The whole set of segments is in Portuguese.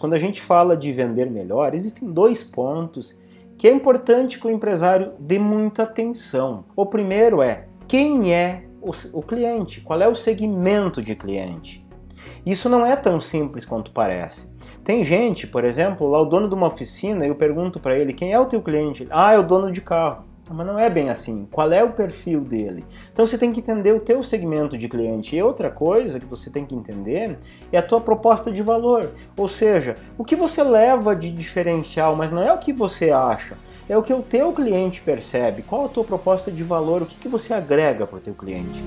Quando a gente fala de vender melhor, existem dois pontos que é importante que o empresário dê muita atenção. O primeiro é quem é o, cliente, qual é o segmento de cliente. Isso não é tão simples quanto parece. Tem gente, por exemplo, lá o dono de uma oficina, eu pergunto para ele quem é o teu cliente. Ah, é o dono de carro. Ah, mas não é bem assim. Qual é o perfil dele? Então você tem que entender o teu segmento de cliente. E outra coisa que você tem que entender é a tua proposta de valor. Ou seja, o que você leva de diferencial, mas não é o que você acha. É o que o teu cliente percebe. Qual a tua proposta de valor? O que, que você agrega para o teu cliente?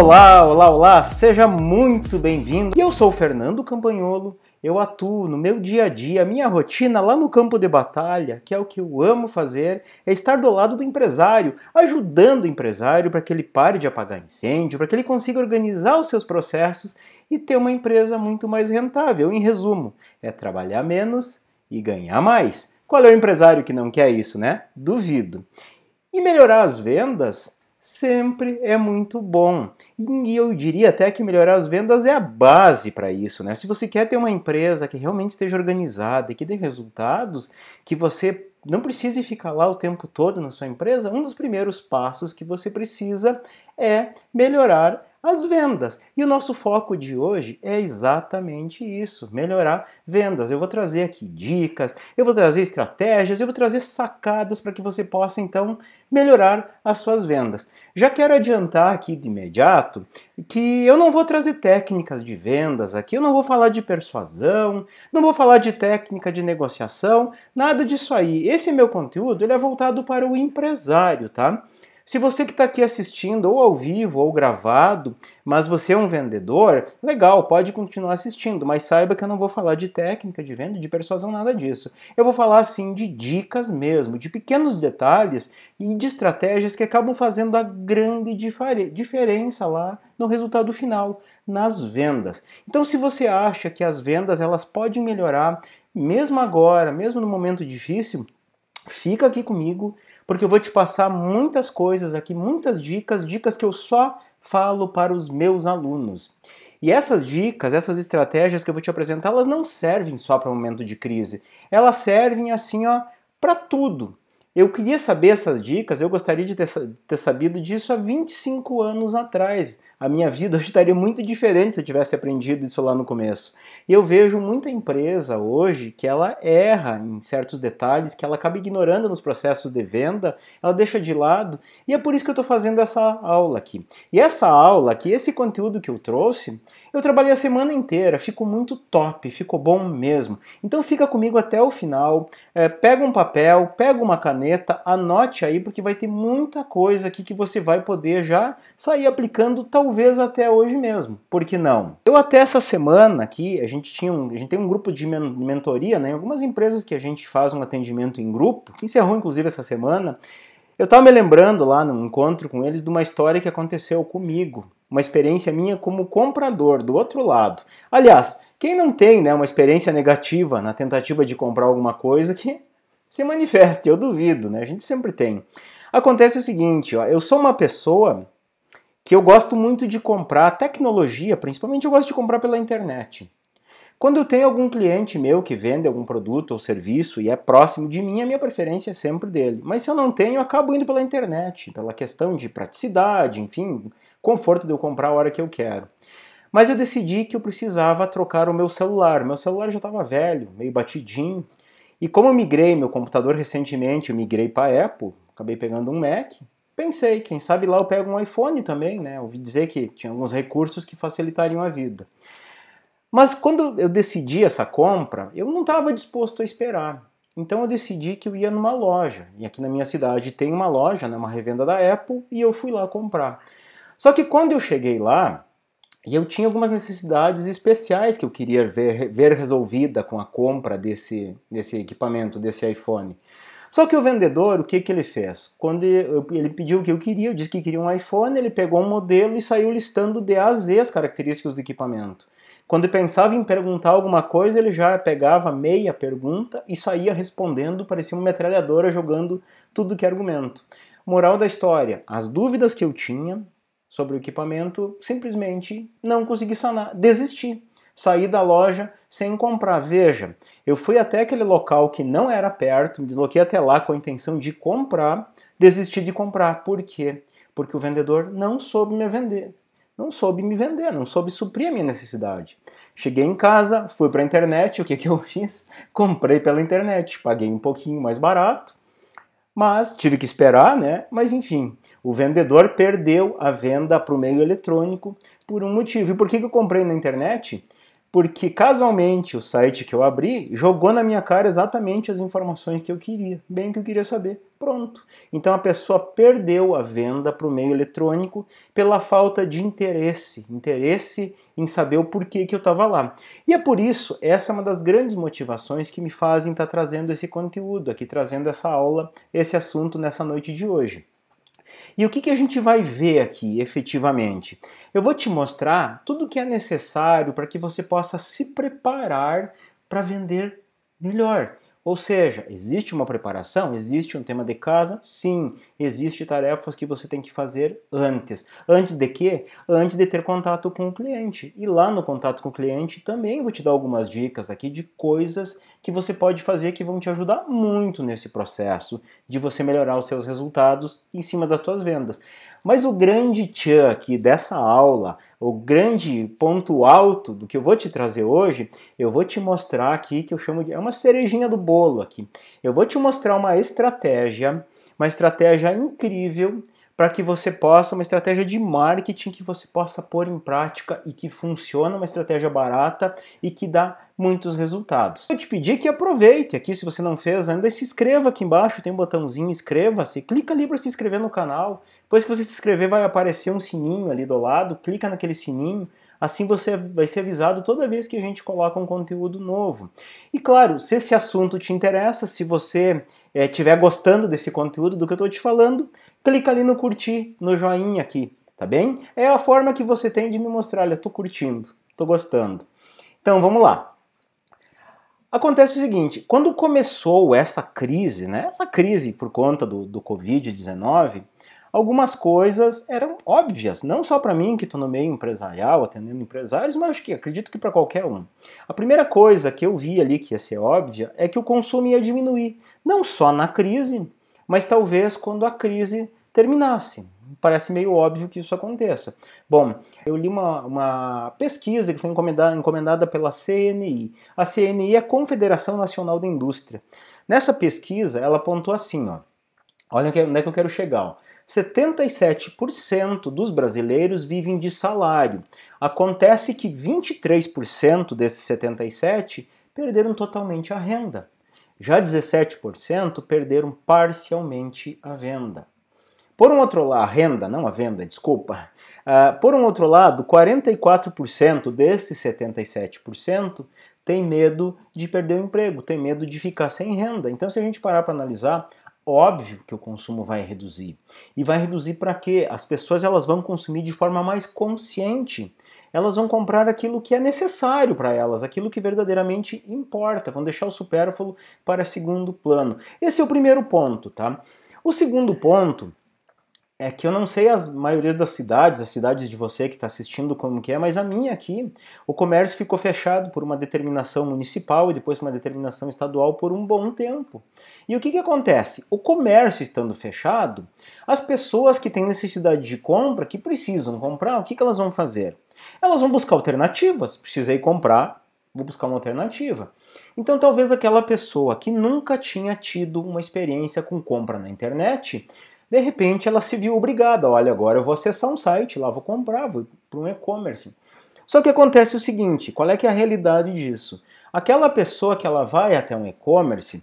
Olá, olá, olá! Seja muito bem-vindo. Eu sou o Fernando Campagnolo eu atuo no meu dia a dia, a minha rotina lá no campo de batalha, que é o que eu amo fazer, é estar do lado do empresário, ajudando o empresário para que ele pare de apagar incêndio, para que ele consiga organizar os seus processos e ter uma empresa muito mais rentável. Em resumo, é trabalhar menos e ganhar mais. Qual é o empresário que não quer isso, né? Duvido. E melhorar as vendas sempre é muito bom. E eu diria até que melhorar as vendas é a base para isso, né? Se você quer ter uma empresa que realmente esteja organizada e que dê resultados, que você não precise ficar lá o tempo todo na sua empresa, um dos primeiros passos que você precisa é melhorar as vendas. E o nosso foco de hoje é exatamente isso: melhorar vendas. Eu vou trazer aqui dicas, eu vou trazer estratégias, eu vou trazer sacadas para que você possa então melhorar as suas vendas. Já quero adiantar aqui de imediato que eu não vou trazer técnicas de vendas aqui, eu não vou falar de persuasão, não vou falar de técnica de negociação, nada disso aí. Esse meu conteúdo ele é voltado para o empresário, tá? Se você que está aqui assistindo, ou ao vivo, ou gravado, mas você é um vendedor, legal, pode continuar assistindo, mas saiba que eu não vou falar de técnica de venda, de persuasão, nada disso. Eu vou falar assim de dicas mesmo, de pequenos detalhes e de estratégias que acabam fazendo a grande diferença lá no resultado final, nas vendas. Então, se você acha que as vendas elas podem melhorar, mesmo agora, mesmo no momento difícil, fica aqui comigo porque eu vou te passar muitas coisas aqui, muitas dicas, dicas que eu só falo para os meus alunos. E essas dicas, essas estratégias que eu vou te apresentar, elas não servem só para o momento de crise. Elas servem assim, ó, para tudo. Eu queria saber essas dicas, eu gostaria de ter, ter sabido disso há 25 anos atrás. A minha vida estaria muito diferente se eu tivesse aprendido isso lá no começo. E eu vejo muita empresa hoje que ela erra em certos detalhes, que ela acaba ignorando nos processos de venda, ela deixa de lado, e é por isso que eu estou fazendo essa aula aqui. E essa aula aqui, esse conteúdo que eu trouxe, eu trabalhei a semana inteira, ficou muito top, ficou bom mesmo. Então fica comigo até o final, é, pega um papel, pega uma caneta, anote aí, porque vai ter muita coisa aqui que você vai poder já sair aplicando, talvez até hoje mesmo. Por que não? Eu até essa semana aqui, a gente, tinha um, a gente tem um grupo de men mentoria, né? Em algumas empresas que a gente faz um atendimento em grupo, que encerrou inclusive essa semana, eu estava me lembrando lá num encontro com eles de uma história que aconteceu comigo uma experiência minha como comprador do outro lado. Aliás, quem não tem né, uma experiência negativa na tentativa de comprar alguma coisa que se manifeste, eu duvido, né? A gente sempre tem. Acontece o seguinte, ó, eu sou uma pessoa que eu gosto muito de comprar tecnologia, principalmente eu gosto de comprar pela internet. Quando eu tenho algum cliente meu que vende algum produto ou serviço e é próximo de mim, a minha preferência é sempre dele. Mas se eu não tenho, eu acabo indo pela internet, pela questão de praticidade, enfim, conforto de eu comprar a hora que eu quero. Mas eu decidi que eu precisava trocar o meu celular. Meu celular já estava velho, meio batidinho. E como eu migrei meu computador recentemente, eu migrei para Apple, acabei pegando um Mac. Pensei, quem sabe lá eu pego um iPhone também, né? Ouvi dizer que tinha alguns recursos que facilitariam a vida. Mas quando eu decidi essa compra, eu não estava disposto a esperar. Então eu decidi que eu ia numa loja. E aqui na minha cidade tem uma loja, né, uma revenda da Apple, e eu fui lá comprar. Só que quando eu cheguei lá, e eu tinha algumas necessidades especiais que eu queria ver, ver resolvida com a compra desse, desse equipamento, desse iPhone. Só que o vendedor, o que, que ele fez? Quando ele pediu o que eu queria, eu disse que queria um iPhone, ele pegou um modelo e saiu listando de A a Z as características do equipamento. Quando pensava em perguntar alguma coisa, ele já pegava meia pergunta e saía respondendo, parecia uma metralhadora jogando tudo que é argumento. Moral da história: as dúvidas que eu tinha, sobre o equipamento, simplesmente não consegui sanar, desisti. Saí da loja sem comprar. Veja, eu fui até aquele local que não era perto, me desloquei até lá com a intenção de comprar, desisti de comprar. Por quê? Porque o vendedor não soube me vender. Não soube me vender, não soube suprir a minha necessidade. Cheguei em casa, fui para a internet, o que, que eu fiz? Comprei pela internet, paguei um pouquinho mais barato, mas tive que esperar, né? Mas enfim, o vendedor perdeu a venda para o meio eletrônico por um motivo. E por que, que eu comprei na internet? Porque casualmente o site que eu abri jogou na minha cara exatamente as informações que eu queria, bem que eu queria saber. Pronto. Então a pessoa perdeu a venda para o meio eletrônico pela falta de interesse, interesse em saber o porquê que eu estava lá. E é por isso, essa é uma das grandes motivações que me fazem estar tá trazendo esse conteúdo aqui, trazendo essa aula, esse assunto nessa noite de hoje. E o que, que a gente vai ver aqui efetivamente? Eu vou te mostrar tudo o que é necessário para que você possa se preparar para vender melhor. Ou seja, existe uma preparação, existe um tema de casa, sim, existe tarefas que você tem que fazer antes. Antes de quê? Antes de ter contato com o cliente. E lá no contato com o cliente também vou te dar algumas dicas aqui de coisas que você pode fazer que vão te ajudar muito nesse processo de você melhorar os seus resultados em cima das suas vendas. Mas o grande tchan aqui dessa aula, o grande ponto alto do que eu vou te trazer hoje, eu vou te mostrar aqui que eu chamo de é uma cerejinha do bolo aqui. Eu vou te mostrar uma estratégia, uma estratégia incrível para que você possa, uma estratégia de marketing que você possa pôr em prática e que funciona, uma estratégia barata e que dá muitos resultados. Eu te pedi que aproveite aqui, se você não fez ainda, se inscreva aqui embaixo, tem um botãozinho inscreva-se, clica ali para se inscrever no canal. Depois que você se inscrever, vai aparecer um sininho ali do lado, clica naquele sininho, Assim você vai ser avisado toda vez que a gente coloca um conteúdo novo. E claro, se esse assunto te interessa, se você estiver eh, é, gostando desse conteúdo, do que eu estou te falando, clica ali no curtir, no joinha aqui, tá bem? É a forma que você tem de me mostrar, olha, tô curtindo, tô gostando. Então vamos lá. Acontece o seguinte, quando começou essa crise, né, essa crise por conta do, do Covid-19, algumas coisas eram óbvias, não só para mim que estou no meio empresarial, atendendo empresários, mas que acredito que para qualquer um. A primeira coisa que eu vi ali que ia ser óbvia é que o consumo ia diminuir, não só na crise, mas talvez quando a crise terminasse. Parece meio óbvio que isso aconteça. Bom, eu li uma, uma pesquisa que foi encomendada, encomendada pela CNI. A CNI é a Confederação Nacional da Indústria. Nessa pesquisa, ela apontou assim, ó, olha onde é que eu quero chegar. Ó. 77% dos brasileiros vivem de salário. Acontece que 23% desses 77% perderam totalmente a renda. Já 17% perderam parcialmente a venda. Por um outro lado, a renda, não a venda, desculpa. Uh, por um outro lado, 44% desses 77% tem medo de perder o emprego, tem medo de ficar sem renda. Então, se a gente parar para analisar, óbvio que o consumo vai reduzir. E vai reduzir para quê? As pessoas elas vão consumir de forma mais consciente elas vão comprar aquilo que é necessário para elas, aquilo que verdadeiramente importa, vão deixar o supérfluo para segundo plano. Esse é o primeiro ponto, tá? O segundo ponto é que eu não sei as maioria das cidades, as cidades de você que está assistindo como que é, mas a minha aqui, o comércio ficou fechado por uma determinação municipal e depois uma determinação estadual por um bom tempo. E o que, que acontece? O comércio estando fechado, as pessoas que têm necessidade de compra, que precisam comprar, o que, que elas vão fazer? Elas vão buscar alternativas. Precisei comprar, vou buscar uma alternativa. Então, talvez aquela pessoa que nunca tinha tido uma experiência com compra na internet de repente ela se viu obrigada, olha, agora eu vou acessar um site, lá vou comprar, vou para um e-commerce. Só que acontece o seguinte, qual é que é a realidade disso? Aquela pessoa que ela vai até um e-commerce,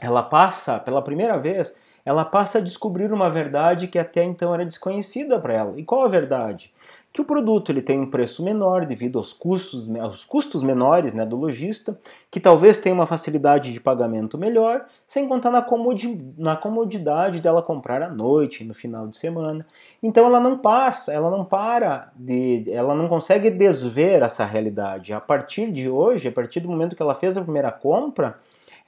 ela passa pela primeira vez, ela passa a descobrir uma verdade que até então era desconhecida para ela. E qual a verdade? que o produto ele tem um preço menor devido aos custos, né, aos custos menores né, do lojista, que talvez tenha uma facilidade de pagamento melhor, sem contar na, comodi na comodidade dela comprar à noite, no final de semana. Então ela não passa, ela não para, de, ela não consegue desver essa realidade. A partir de hoje, a partir do momento que ela fez a primeira compra,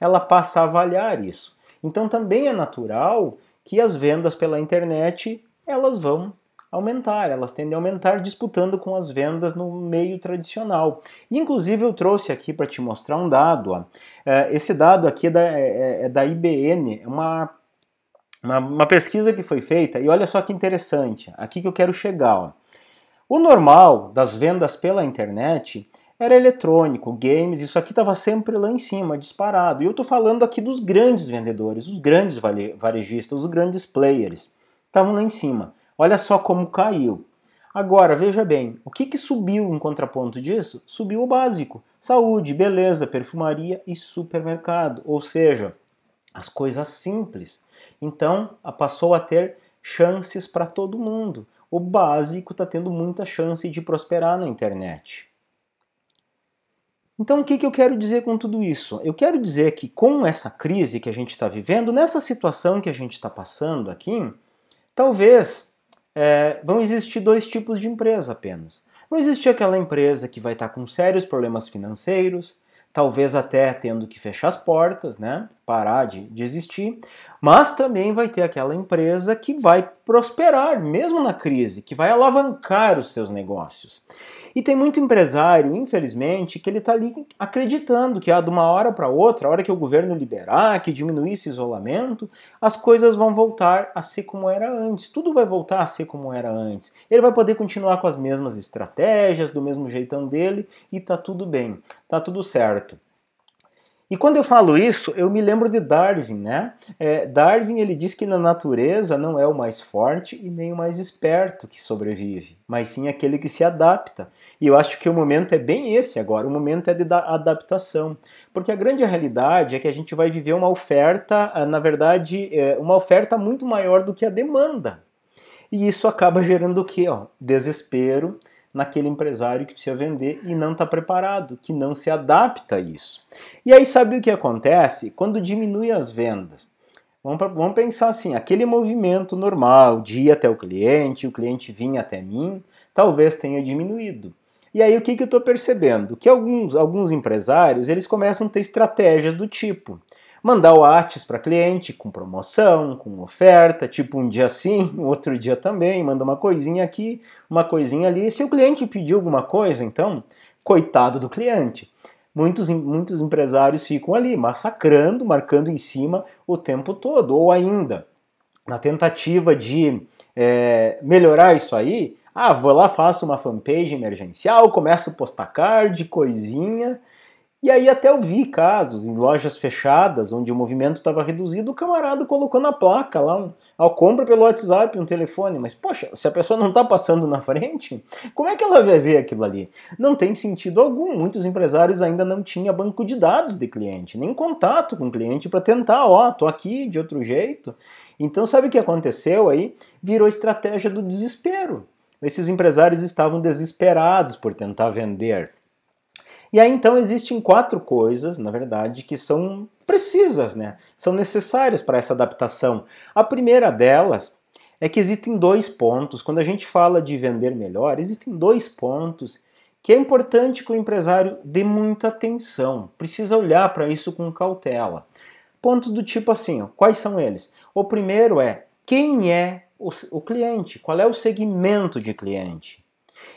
ela passa a avaliar isso. Então também é natural que as vendas pela internet elas vão aumentar, elas tendem a aumentar disputando com as vendas no meio tradicional. Inclusive eu trouxe aqui para te mostrar um dado. Ó. É, esse dado aqui é da, é, é, é da IBN, é uma, uma, uma, pesquisa que foi feita e olha só que interessante, aqui que eu quero chegar. Ó. O normal das vendas pela internet era eletrônico, games, isso aqui estava sempre lá em cima, disparado. E eu estou falando aqui dos grandes vendedores, os grandes varejistas, os grandes players. Estavam lá em cima. Olha só como caiu. Agora, veja bem, o que, que subiu em contraponto disso? Subiu o básico: saúde, beleza, perfumaria e supermercado. Ou seja, as coisas simples. Então, passou a ter chances para todo mundo. O básico está tendo muita chance de prosperar na internet. Então, o que, que eu quero dizer com tudo isso? Eu quero dizer que, com essa crise que a gente está vivendo, nessa situação que a gente está passando aqui, talvez é, vão existir dois tipos de empresa apenas. vão existir aquela empresa que vai estar com sérios problemas financeiros, talvez até tendo que fechar as portas, né? parar de, de existir, mas também vai ter aquela empresa que vai prosperar mesmo na crise, que vai alavancar os seus negócios. E tem muito empresário, infelizmente, que ele está ali acreditando que ah, de uma hora para outra, a hora que o governo liberar, que diminuir esse isolamento, as coisas vão voltar a ser como era antes. Tudo vai voltar a ser como era antes. Ele vai poder continuar com as mesmas estratégias, do mesmo jeitão dele e tá tudo bem, tá tudo certo. E quando eu falo isso, eu me lembro de Darwin, né? É, Darwin ele diz que na natureza não é o mais forte e nem o mais esperto que sobrevive, mas sim aquele que se adapta. E eu acho que o momento é bem esse agora. O momento é de adaptação, porque a grande realidade é que a gente vai viver uma oferta, ah, na verdade, é, uma oferta muito maior do que a demanda. E isso acaba gerando o quê? Ó, desespero naquele empresário que precisa vender e não está preparado, que não se adapta a isso. E aí sabe o que acontece? Quando diminui as vendas, vamos, pra, vamos pensar assim, aquele movimento normal de ir até o cliente, o cliente vinha até mim, talvez tenha diminuído. E aí o que, que eu estou percebendo? Que alguns, alguns empresários eles começam a ter estratégias do tipo mandar o Whats para cliente com promoção, com oferta, tipo um dia sim, outro dia também, manda uma coisinha aqui, uma coisinha ali. Se o cliente pediu alguma coisa, então, coitado do cliente. Muitos, muitos empresários ficam ali massacrando, marcando em cima o tempo todo, ou ainda na tentativa de é, melhorar isso aí, ah, vou lá, faço uma fanpage emergencial, começo a postar card, coisinha, e aí até eu vi casos em lojas fechadas, onde o movimento estava reduzido, o camarada colocou na placa lá, ao compra pelo WhatsApp um telefone. Mas, poxa, se a pessoa não está passando na frente, como é que ela vai ver aquilo ali? Não tem sentido algum. Muitos empresários ainda não tinham banco de dados de cliente, nem contato com o cliente para tentar, ó, tô aqui de outro jeito. Então, sabe o que aconteceu aí? Virou estratégia do desespero. Esses empresários estavam desesperados por tentar vender e aí então existem quatro coisas, na verdade, que são precisas, né? São necessárias para essa adaptação. A primeira delas é que existem dois pontos. Quando a gente fala de vender melhor, existem dois pontos que é importante que o empresário dê muita atenção. Precisa olhar para isso com cautela. Pontos do tipo assim, ó, quais são eles? O primeiro é quem é o, o cliente, qual é o segmento de cliente.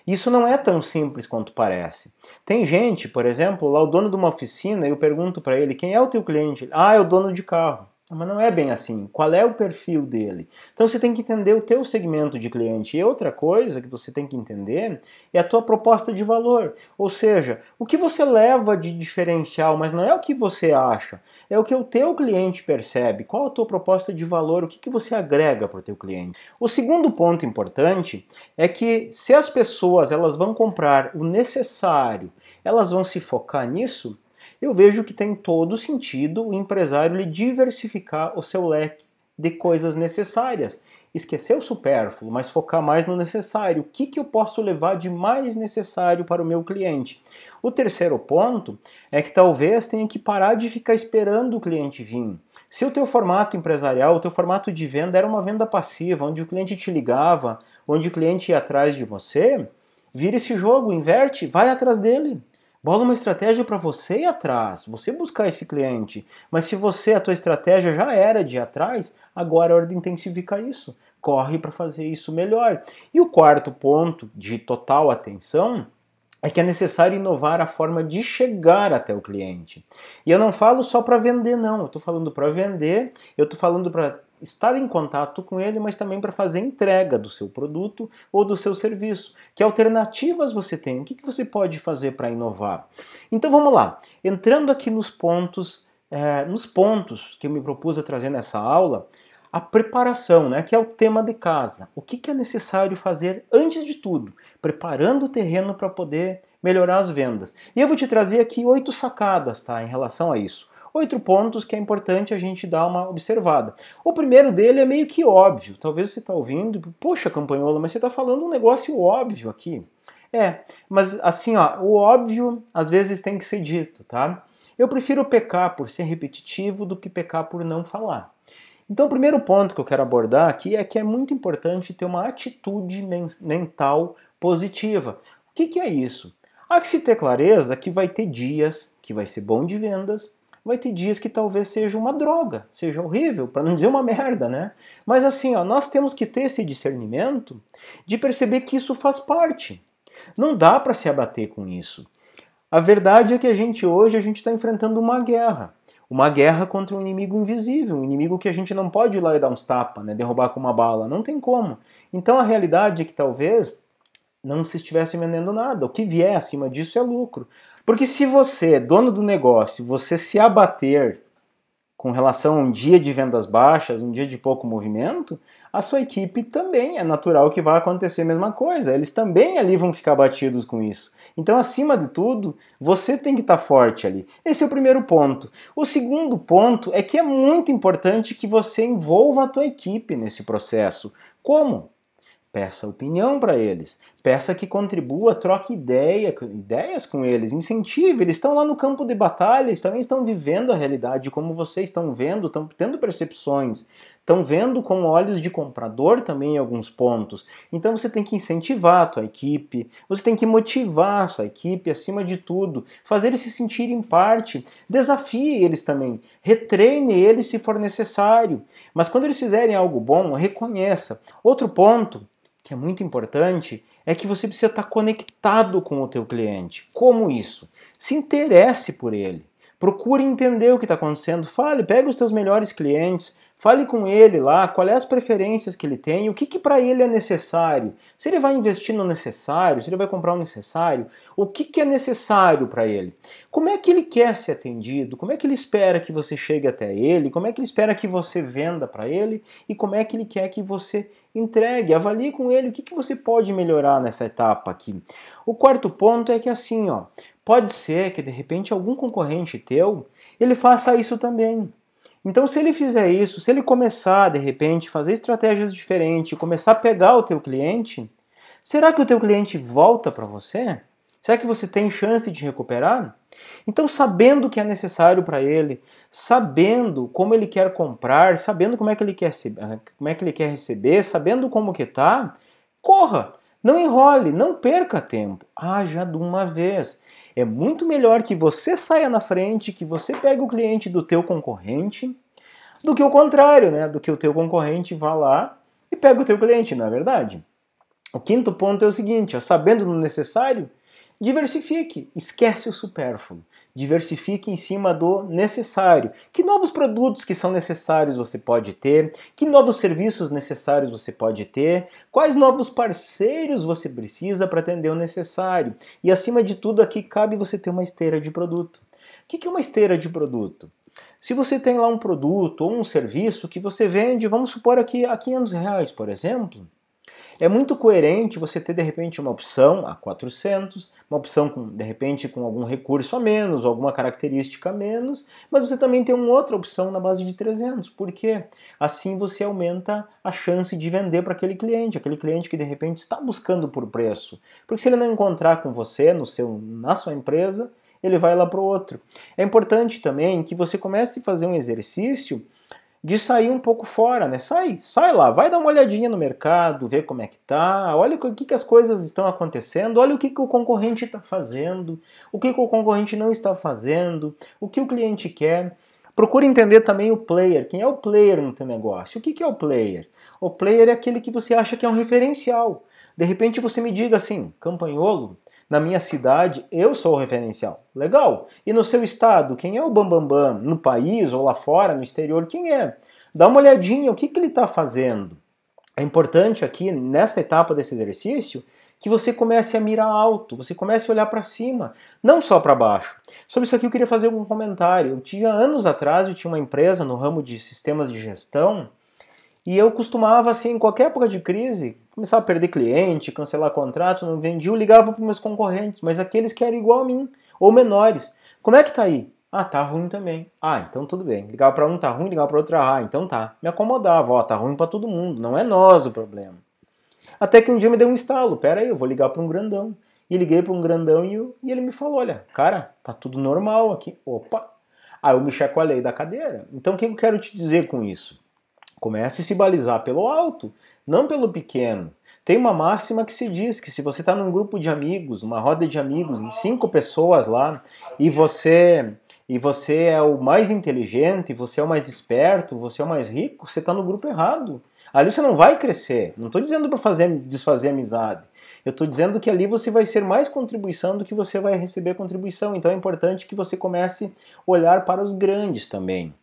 Isso não é tão simples quanto parece. Tem gente, por exemplo, lá o dono de uma oficina, eu pergunto para ele, quem é o teu cliente? Ah, é o dono de carro. Mas não é bem assim. Qual é o perfil dele? Então você tem que entender o teu segmento de cliente. E outra coisa que você tem que entender é a tua proposta de valor. Ou seja, o que você leva de diferencial, mas não é o que você acha, é o que o teu cliente percebe. Qual a tua proposta de valor? O que, que você agrega para o teu cliente? O segundo ponto importante é que se as pessoas elas vão comprar o necessário, elas vão se focar nisso, eu vejo que tem todo sentido o empresário lhe diversificar o seu leque de coisas necessárias. Esquecer o supérfluo, mas focar mais no necessário. O que, que eu posso levar de mais necessário para o meu cliente? O terceiro ponto é que talvez tenha que parar de ficar esperando o cliente vir. Se o teu formato empresarial, o teu formato de venda era uma venda passiva, onde o cliente te ligava, onde o cliente ia atrás de você, vira esse jogo, inverte, vai atrás dele. Bola uma estratégia para você ir atrás, você buscar esse cliente. Mas se você, a tua estratégia já era de ir atrás, agora é hora de intensificar isso. Corre para fazer isso melhor. E o quarto ponto de total atenção é que é necessário inovar a forma de chegar até o cliente. E eu não falo só para vender, não. Eu estou falando para vender, eu estou falando para estar em contato com ele, mas também para fazer entrega do seu produto ou do seu serviço. Que alternativas você tem? O que, que você pode fazer para inovar? Então vamos lá, entrando aqui nos pontos, é, nos pontos que eu me propus a trazer nessa aula, a preparação, né, que é o tema de casa. O que, que é necessário fazer antes de tudo? Preparando o terreno para poder melhorar as vendas. E eu vou te trazer aqui oito sacadas tá, em relação a isso oito pontos que é importante a gente dar uma observada. O primeiro dele é meio que óbvio. Talvez você está ouvindo, poxa, Campanhola, mas você está falando um negócio óbvio aqui. É, mas assim, ó, o óbvio às vezes tem que ser dito, tá? Eu prefiro pecar por ser repetitivo do que pecar por não falar. Então, o primeiro ponto que eu quero abordar aqui é que é muito importante ter uma atitude mental positiva. O que, que é isso? Há que se ter clareza que vai ter dias que vai ser bom de vendas vai ter dias que talvez seja uma droga, seja horrível, para não dizer uma merda, né? Mas assim, ó, nós temos que ter esse discernimento de perceber que isso faz parte. Não dá para se abater com isso. A verdade é que a gente hoje a gente está enfrentando uma guerra. Uma guerra contra um inimigo invisível, um inimigo que a gente não pode ir lá e dar uns tapas, né? derrubar com uma bala, não tem como. Então a realidade é que talvez não se estivesse vendendo nada. O que vier acima disso é lucro. Porque se você, é dono do negócio, você se abater com relação a um dia de vendas baixas, um dia de pouco movimento, a sua equipe também é natural que vai acontecer a mesma coisa. Eles também ali vão ficar batidos com isso. Então, acima de tudo, você tem que estar tá forte ali. Esse é o primeiro ponto. O segundo ponto é que é muito importante que você envolva a tua equipe nesse processo. Como? Peça opinião para eles, peça que contribua, troque ideia, ideias com eles, incentive. Eles estão lá no campo de batalha, eles também estão vivendo a realidade como vocês estão vendo, estão tendo percepções, estão vendo com olhos de comprador também em alguns pontos. Então você tem que incentivar a tua equipe, você tem que motivar a sua equipe acima de tudo, fazer eles se sentirem parte, desafie eles também, retreine eles se for necessário. Mas quando eles fizerem algo bom, reconheça. Outro ponto que é muito importante, é que você precisa estar conectado com o teu cliente. Como isso? Se interesse por ele. Procure entender o que está acontecendo. Fale, pega os teus melhores clientes, Fale com ele lá qual é as preferências que ele tem, o que, que para ele é necessário. Se ele vai investir no necessário, se ele vai comprar o um necessário, o que, que é necessário para ele. Como é que ele quer ser atendido, como é que ele espera que você chegue até ele, como é que ele espera que você venda para ele e como é que ele quer que você entregue. Avalie com ele o que, que você pode melhorar nessa etapa aqui. O quarto ponto é que assim, ó, pode ser que de repente algum concorrente teu ele faça isso também. Então, se ele fizer isso, se ele começar de repente fazer estratégias diferentes, começar a pegar o teu cliente, será que o teu cliente volta para você? Será que você tem chance de recuperar? Então, sabendo o que é necessário para ele, sabendo como ele quer comprar, sabendo como é que ele quer, ah, como é que ele quer receber, sabendo como que está, corra, não enrole, não perca tempo. Haja de uma vez. É muito melhor que você saia na frente, que você pegue o cliente do teu concorrente, do que o contrário, né? Do que o teu concorrente vá lá e pegue o teu cliente, na é verdade. O quinto ponto é o seguinte, ó, sabendo do necessário, Diversifique, esquece o supérfluo. Diversifique em cima do necessário. Que novos produtos que são necessários você pode ter? Que novos serviços necessários você pode ter? Quais novos parceiros você precisa para atender o necessário? E acima de tudo, aqui cabe você ter uma esteira de produto. O que é uma esteira de produto? Se você tem lá um produto ou um serviço que você vende, vamos supor aqui a 500 reais, por exemplo, é muito coerente você ter de repente uma opção a 400, uma opção com, de repente com algum recurso a menos, alguma característica a menos, mas você também tem uma outra opção na base de 300, porque assim você aumenta a chance de vender para aquele cliente, aquele cliente que de repente está buscando por preço, porque se ele não encontrar com você no seu na sua empresa ele vai lá para o outro. É importante também que você comece a fazer um exercício de sair um pouco fora, né? Sai, sai lá, vai dar uma olhadinha no mercado, ver como é que tá, olha o que, que as coisas estão acontecendo, olha o que, que o concorrente está fazendo, o que, que o concorrente não está fazendo, o que o cliente quer. Procura entender também o player, quem é o player no teu negócio. O que, que é o player? O player é aquele que você acha que é um referencial. De repente você me diga assim, Campanholo, na minha cidade eu sou o referencial. Legal. E no seu estado, quem é o Bambambam? Bam, bam? No país ou lá fora, no exterior, quem é? Dá uma olhadinha, o que, que ele está fazendo? É importante aqui, nessa etapa desse exercício, que você comece a mirar alto, você comece a olhar para cima, não só para baixo. Sobre isso aqui eu queria fazer um comentário. Eu tinha anos atrás, eu tinha uma empresa no ramo de sistemas de gestão e eu costumava, assim, em qualquer época de crise, começar a perder cliente, cancelar contrato, não vendia, eu ligava para meus concorrentes, mas aqueles que eram igual a mim, ou menores. Como é que tá aí? Ah, tá ruim também. Ah, então tudo bem. Ligava para um, tá ruim, ligava para outro, ah, então tá. Me acomodava, ó, tá ruim para todo mundo, não é nós o problema. Até que um dia me deu um estalo, pera aí, eu vou ligar para um grandão. E liguei para um grandão e, eu, e ele me falou, olha, cara, tá tudo normal aqui. Opa! Aí eu me chacoalhei da cadeira. Então o que eu quero te dizer com isso? Comece a se balizar pelo alto, não pelo pequeno. Tem uma máxima que se diz que se você está num grupo de amigos, uma roda de amigos, cinco pessoas lá, e você e você é o mais inteligente, você é o mais esperto, você é o mais rico, você está no grupo errado. Ali você não vai crescer. Não estou dizendo para fazer desfazer amizade. Eu estou dizendo que ali você vai ser mais contribuição do que você vai receber contribuição. Então é importante que você comece a olhar para os grandes também.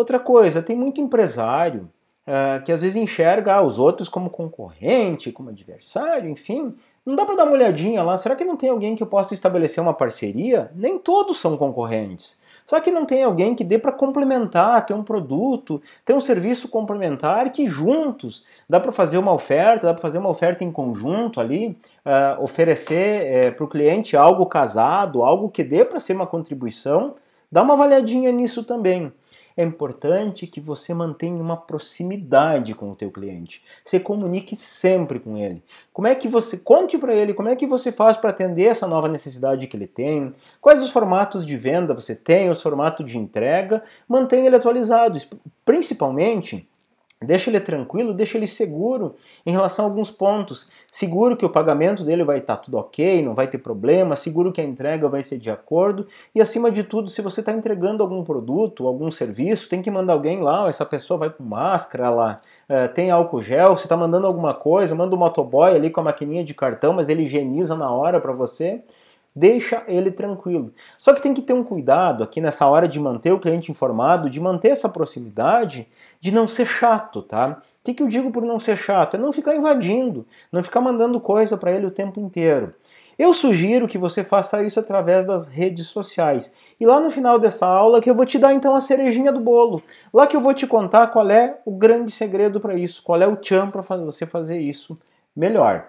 Outra coisa, tem muito empresário eh, que às vezes enxerga ah, os outros como concorrente, como adversário, enfim. Não dá para dar uma olhadinha lá. Será que não tem alguém que eu possa estabelecer uma parceria? Nem todos são concorrentes. Será que não tem alguém que dê para complementar, ter um produto, ter um serviço complementar que juntos dá para fazer uma oferta, dá para fazer uma oferta em conjunto ali, uh, oferecer uh, eh, para o cliente algo casado, algo que dê para ser uma contribuição? Dá uma avaliadinha nisso também. É importante que você mantenha uma proximidade com o teu cliente. Você comunique sempre com ele. Como é que você conte para ele como é que você faz para atender essa nova necessidade que ele tem? Quais os formatos de venda você tem? Os formatos de entrega? Mantenha ele atualizado, principalmente Deixa ele tranquilo, deixa ele seguro em relação a alguns pontos. Seguro que o pagamento dele vai estar tá tudo ok, não vai ter problema, seguro que a entrega vai ser de acordo. E acima de tudo, se você está entregando algum produto, algum serviço, tem que mandar alguém lá, essa pessoa vai com máscara lá, é, tem álcool gel, se está mandando alguma coisa, manda o um motoboy ali com a maquininha de cartão, mas ele higieniza na hora para você deixa ele tranquilo. Só que tem que ter um cuidado aqui nessa hora de manter o cliente informado, de manter essa proximidade, de não ser chato, tá? O que, que eu digo por não ser chato? É não ficar invadindo, não ficar mandando coisa para ele o tempo inteiro. Eu sugiro que você faça isso através das redes sociais. E lá no final dessa aula que eu vou te dar então a cerejinha do bolo. Lá que eu vou te contar qual é o grande segredo para isso, qual é o tchan para você fazer isso melhor.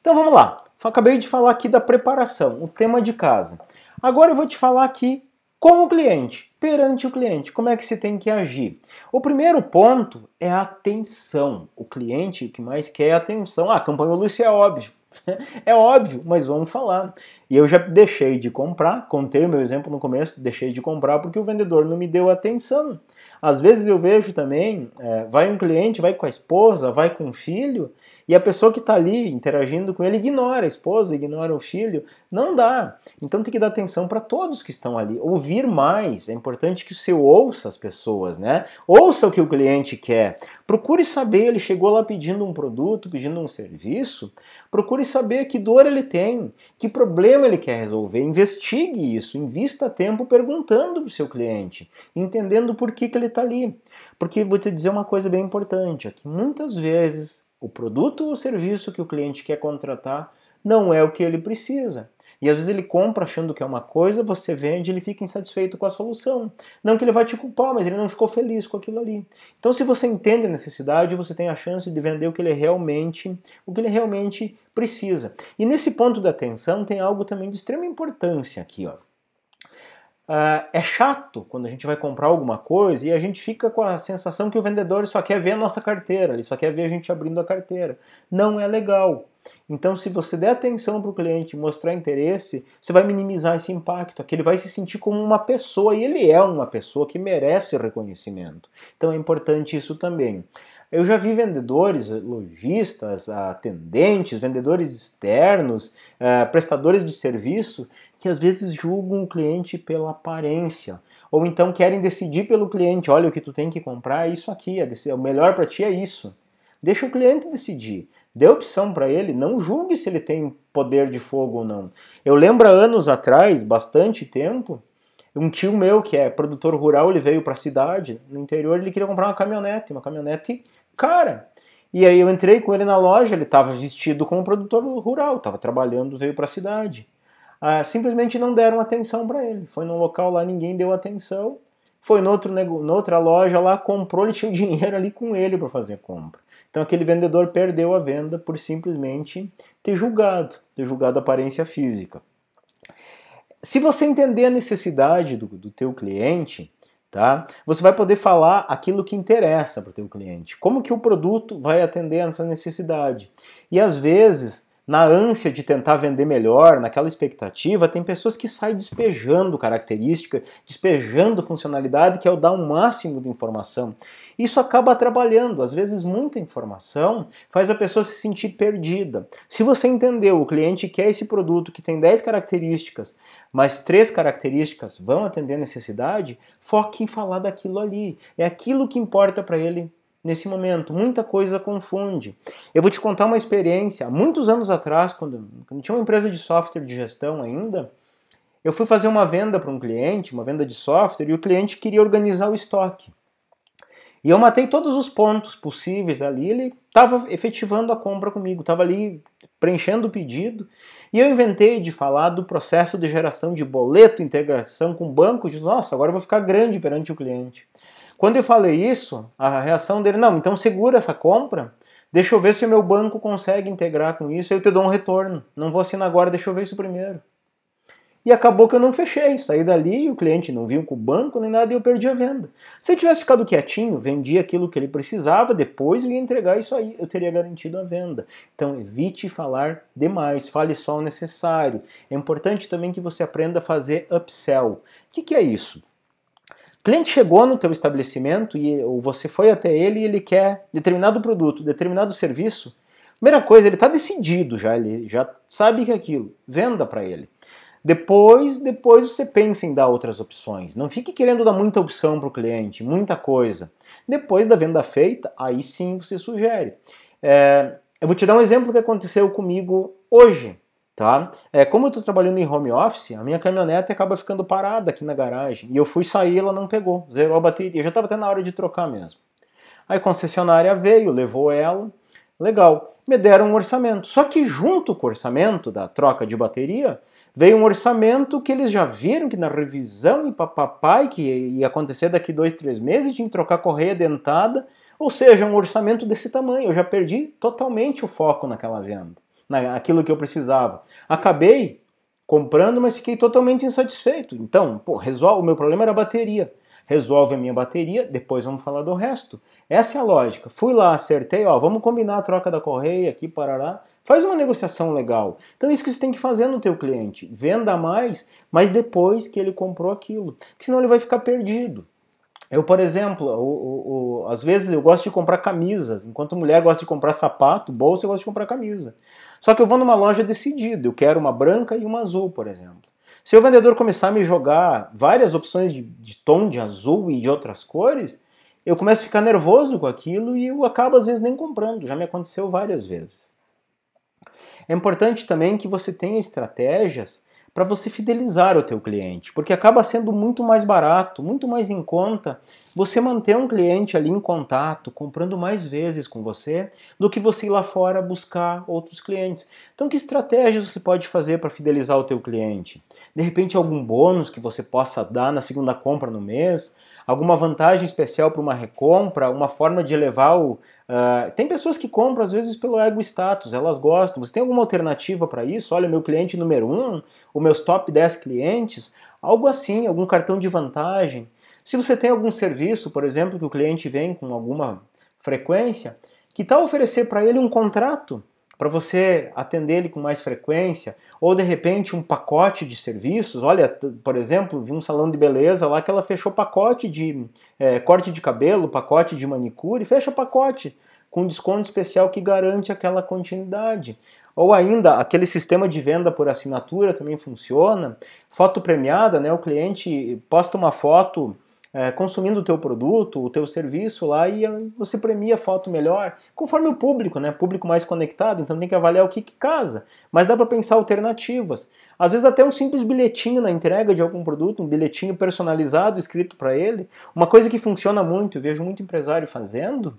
Então vamos lá. Acabei de falar aqui da preparação, o tema de casa. Agora eu vou te falar aqui com o cliente perante o cliente. Como é que você tem que agir? O primeiro ponto é a atenção. O cliente que mais quer é atenção. Ah, campanha Lúcia é óbvio. É óbvio, mas vamos falar. E eu já deixei de comprar, contei o meu exemplo no começo, deixei de comprar porque o vendedor não me deu atenção. Às vezes eu vejo também, é, vai um cliente, vai com a esposa, vai com o filho, e a pessoa que está ali interagindo com ele ignora a esposa, ignora o filho. Não dá. Então tem que dar atenção para todos que estão ali. Ouvir mais. É importante que você ouça as pessoas, né? Ouça o que o cliente quer. Procure saber, ele chegou lá pedindo um produto, pedindo um serviço. Procure saber que dor ele tem, que problema problema ele quer resolver, investigue isso, invista tempo perguntando para o seu cliente, entendendo por que, que ele está ali. Porque vou te dizer uma coisa bem importante, é que muitas vezes o produto ou serviço que o cliente quer contratar não é o que ele precisa. E às vezes ele compra achando que é uma coisa, você vende, ele fica insatisfeito com a solução. Não que ele vai te culpar, mas ele não ficou feliz com aquilo ali. Então, se você entende a necessidade, você tem a chance de vender o que ele realmente, o que ele realmente precisa. E nesse ponto da atenção tem algo também de extrema importância aqui, ó. Uh, é chato quando a gente vai comprar alguma coisa e a gente fica com a sensação que o vendedor só quer ver a nossa carteira, ele só quer ver a gente abrindo a carteira. Não é legal. Então, se você der atenção para o cliente, mostrar interesse, você vai minimizar esse impacto, aquele vai se sentir como uma pessoa e ele é uma pessoa que merece reconhecimento. Então, é importante isso também. Eu já vi vendedores, lojistas, atendentes, vendedores externos, eh, prestadores de serviço que às vezes julgam o cliente pela aparência ou então querem decidir pelo cliente, olha o que tu tem que comprar é isso aqui, é, é o melhor para ti é isso. Deixa o cliente decidir. Dê opção para ele, não julgue se ele tem poder de fogo ou não. Eu lembro anos atrás, bastante tempo, um tio meu que é produtor rural, ele veio para a cidade, no interior, ele queria comprar uma caminhonete, uma caminhonete cara. E aí eu entrei com ele na loja, ele estava vestido como produtor rural, estava trabalhando, veio para a cidade. Ah, simplesmente não deram atenção para ele. Foi num local lá, ninguém deu atenção. Foi noutro, noutra loja lá, comprou, ele tinha o dinheiro ali com ele para fazer a compra. Então aquele vendedor perdeu a venda por simplesmente ter julgado, ter julgado a aparência física. Se você entender a necessidade do, do teu cliente, tá? Você vai poder falar aquilo que interessa para o teu cliente. Como que o produto vai atender a essa necessidade? E às vezes na ânsia de tentar vender melhor, naquela expectativa, tem pessoas que saem despejando característica, despejando funcionalidade, que é o dar o um máximo de informação. Isso acaba trabalhando, às vezes muita informação faz a pessoa se sentir perdida. Se você entendeu, o cliente quer esse produto que tem 10 características, mas três características vão atender a necessidade, foque em falar daquilo ali. É aquilo que importa para ele nesse momento. Muita coisa confunde. Eu vou te contar uma experiência. Há muitos anos atrás, quando, quando tinha uma empresa de software de gestão ainda, eu fui fazer uma venda para um cliente, uma venda de software, e o cliente queria organizar o estoque. E eu matei todos os pontos possíveis ali, ele estava efetivando a compra comigo, estava ali preenchendo o pedido. E eu inventei de falar do processo de geração de boleto, integração com banco, de nossa, agora eu vou ficar grande perante o cliente. Quando eu falei isso, a reação dele, não, então segura essa compra, deixa eu ver se o meu banco consegue integrar com isso, eu te dou um retorno. Não vou assinar agora, deixa eu ver isso primeiro. E acabou que eu não fechei, saí dali, o cliente não viu com o banco nem nada e eu perdi a venda. Se eu tivesse ficado quietinho, vendi aquilo que ele precisava, depois eu ia entregar isso aí, eu teria garantido a venda. Então evite falar demais, fale só o necessário. É importante também que você aprenda a fazer upsell. O que, que é isso? cliente chegou no teu estabelecimento e ou você foi até ele e ele quer determinado produto, determinado serviço, primeira coisa, ele está decidido já, ele já sabe que é aquilo, venda para ele. Depois, depois você pensa em dar outras opções. Não fique querendo dar muita opção para o cliente, muita coisa. Depois da venda feita, aí sim você sugere. É, eu vou te dar um exemplo que aconteceu comigo hoje tá? É, como eu estou trabalhando em home office, a minha caminhonete acaba ficando parada aqui na garagem. E eu fui sair, ela não pegou, zerou a bateria. Eu já estava até na hora de trocar mesmo. Aí a concessionária veio, levou ela, legal. Me deram um orçamento. Só que junto com o orçamento da troca de bateria, veio um orçamento que eles já viram que na revisão e papapai que ia acontecer daqui dois, três meses, tinha que trocar correia dentada. Ou seja, um orçamento desse tamanho. Eu já perdi totalmente o foco naquela venda naquilo né, que eu precisava. Acabei comprando, mas fiquei totalmente insatisfeito. Então, pô, resolve, o meu problema era a bateria. Resolve a minha bateria, depois vamos falar do resto. Essa é a lógica. Fui lá, acertei, ó, vamos combinar a troca da correia aqui, parará. Faz uma negociação legal. Então é isso que você tem que fazer no teu cliente. Venda mais, mas depois que ele comprou aquilo. Porque senão ele vai ficar perdido. Eu, por exemplo, o, o, o, às vezes eu gosto de comprar camisas. Enquanto mulher gosta de comprar sapato, bolsa, eu gosto de comprar camisa. Só que eu vou numa loja decidido. Eu quero uma branca e uma azul, por exemplo. Se o vendedor começar a me jogar várias opções de, de tom de azul e de outras cores, eu começo a ficar nervoso com aquilo e eu acabo às vezes nem comprando. Já me aconteceu várias vezes. É importante também que você tenha estratégias para você fidelizar o teu cliente, porque acaba sendo muito mais barato, muito mais em conta você manter um cliente ali em contato, comprando mais vezes com você, do que você ir lá fora buscar outros clientes. Então, que estratégias você pode fazer para fidelizar o teu cliente? De repente, algum bônus que você possa dar na segunda compra no mês? alguma vantagem especial para uma recompra, uma forma de elevar o. Uh, tem pessoas que compram às vezes pelo ego status, elas gostam. Você tem alguma alternativa para isso? Olha, meu cliente número um, os meus top 10 clientes, algo assim, algum cartão de vantagem. Se você tem algum serviço, por exemplo, que o cliente vem com alguma frequência, que tal oferecer para ele um contrato? para você atender ele com mais frequência, ou de repente um pacote de serviços. Olha, por exemplo, vi um salão de beleza lá que ela fechou pacote de é, corte de cabelo, pacote de manicure, fecha pacote com desconto especial que garante aquela continuidade. Ou ainda, aquele sistema de venda por assinatura também funciona. Foto premiada, né? O cliente posta uma foto é, consumindo o teu produto, o teu serviço lá e você premia foto melhor, conforme o público, né? Público mais conectado, então tem que avaliar o que, que casa. Mas dá para pensar alternativas. Às vezes até um simples bilhetinho na entrega de algum produto, um bilhetinho personalizado escrito para ele, uma coisa que funciona muito, eu vejo muito empresário fazendo,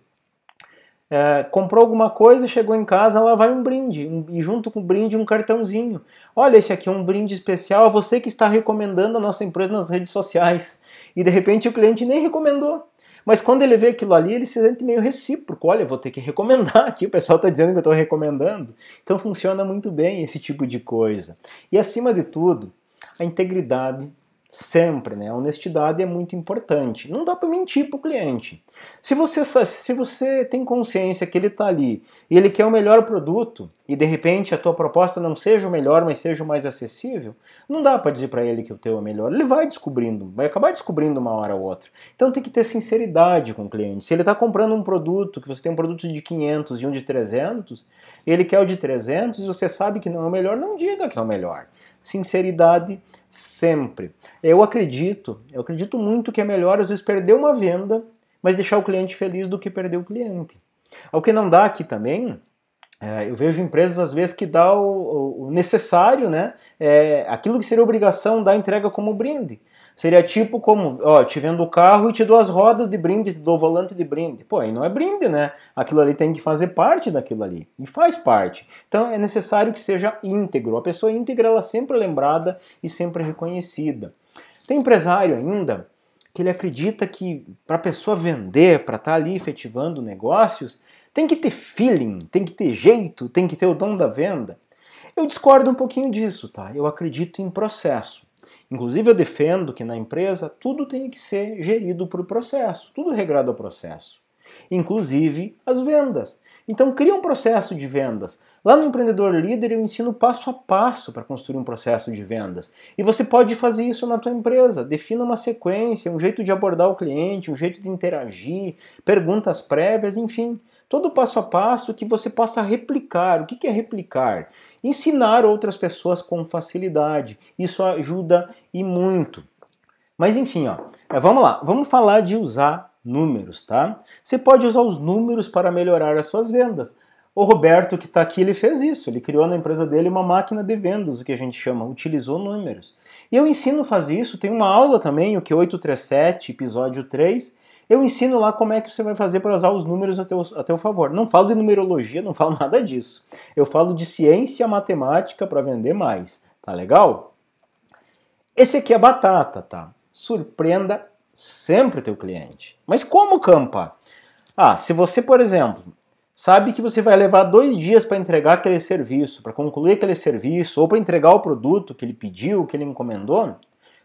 é, comprou alguma coisa, chegou em casa, lá vai um brinde, um, e junto com o brinde um cartãozinho. Olha, esse aqui é um brinde especial a você que está recomendando a nossa empresa nas redes sociais. E de repente o cliente nem recomendou. Mas quando ele vê aquilo ali, ele se sente meio recíproco. Olha, vou ter que recomendar aqui, o pessoal está dizendo que eu estou recomendando. Então funciona muito bem esse tipo de coisa. E acima de tudo, a integridade Sempre, né? A honestidade é muito importante. Não dá para mentir para o cliente. Se você, se você tem consciência que ele está ali e ele quer o melhor produto e de repente a tua proposta não seja o melhor, mas seja o mais acessível, não dá para dizer para ele que o teu é melhor. Ele vai descobrindo, vai acabar descobrindo uma hora ou outra. Então tem que ter sinceridade com o cliente. Se ele está comprando um produto, que você tem um produto de 500 e um de 300, ele quer o de 300 e você sabe que não é o melhor, não diga que é o melhor sinceridade sempre. Eu acredito, eu acredito muito que é melhor às vezes perder uma venda, mas deixar o cliente feliz do que perder o cliente. Ao que não dá aqui também, é, eu vejo empresas às vezes que dá o, o necessário, né? É, aquilo que seria obrigação da entrega como brinde. Seria tipo como, ó, te vendo o carro e te dou as rodas de brinde, te dou o volante de brinde. Pô, aí não é brinde, né? Aquilo ali tem que fazer parte daquilo ali. E faz parte. Então é necessário que seja íntegro. A pessoa íntegra, ela é sempre é lembrada e sempre é reconhecida. Tem empresário ainda que ele acredita que para a pessoa vender, para estar tá ali efetivando negócios, tem que ter feeling, tem que ter jeito, tem que ter o dom da venda. Eu discordo um pouquinho disso, tá? Eu acredito em processo. Inclusive, eu defendo que na empresa tudo tem que ser gerido por processo, tudo regrado ao processo. Inclusive as vendas. Então, cria um processo de vendas. Lá no Empreendedor Líder, eu ensino passo a passo para construir um processo de vendas. E você pode fazer isso na tua empresa. Defina uma sequência, um jeito de abordar o cliente, um jeito de interagir, perguntas prévias, enfim todo passo a passo que você possa replicar. O que é replicar? ensinar outras pessoas com facilidade. Isso ajuda e muito. Mas enfim, ó, é, vamos lá, vamos falar de usar números, tá? Você pode usar os números para melhorar as suas vendas. O Roberto que está aqui, ele fez isso. Ele criou na empresa dele uma máquina de vendas, o que a gente chama, utilizou números. E eu ensino a fazer isso, tem uma aula também, o que 837, episódio 3, eu ensino lá como é que você vai fazer para usar os números a teu, a teu favor. Não falo de numerologia, não falo nada disso. Eu falo de ciência matemática para vender mais. Tá legal? Esse aqui é batata, tá? Surpreenda sempre o teu cliente. Mas como, Campa? Ah, se você, por exemplo, sabe que você vai levar dois dias para entregar aquele serviço, para concluir aquele serviço, ou para entregar o produto que ele pediu, que ele encomendou,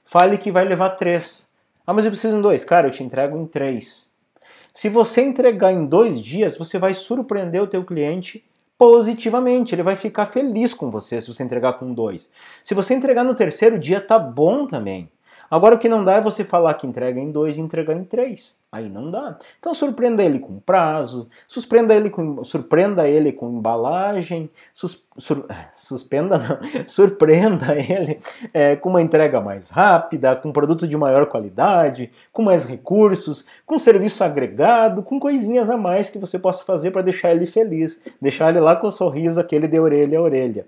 fale que vai levar três. Ah, mas eu preciso em dois. Cara, eu te entrego em três. Se você entregar em dois dias, você vai surpreender o teu cliente positivamente. Ele vai ficar feliz com você se você entregar com dois. Se você entregar no terceiro dia, tá bom também. Agora o que não dá é você falar que entrega em dois e entregar em três. Aí não dá. Então surpreenda ele com prazo, surpreenda ele com, surpreenda ele com embalagem, sus, sur, suspenda não, surpreenda ele é, com uma entrega mais rápida, com produto de maior qualidade, com mais recursos, com serviço agregado, com coisinhas a mais que você possa fazer para deixar ele feliz, deixar ele lá com o sorriso aquele de orelha a orelha.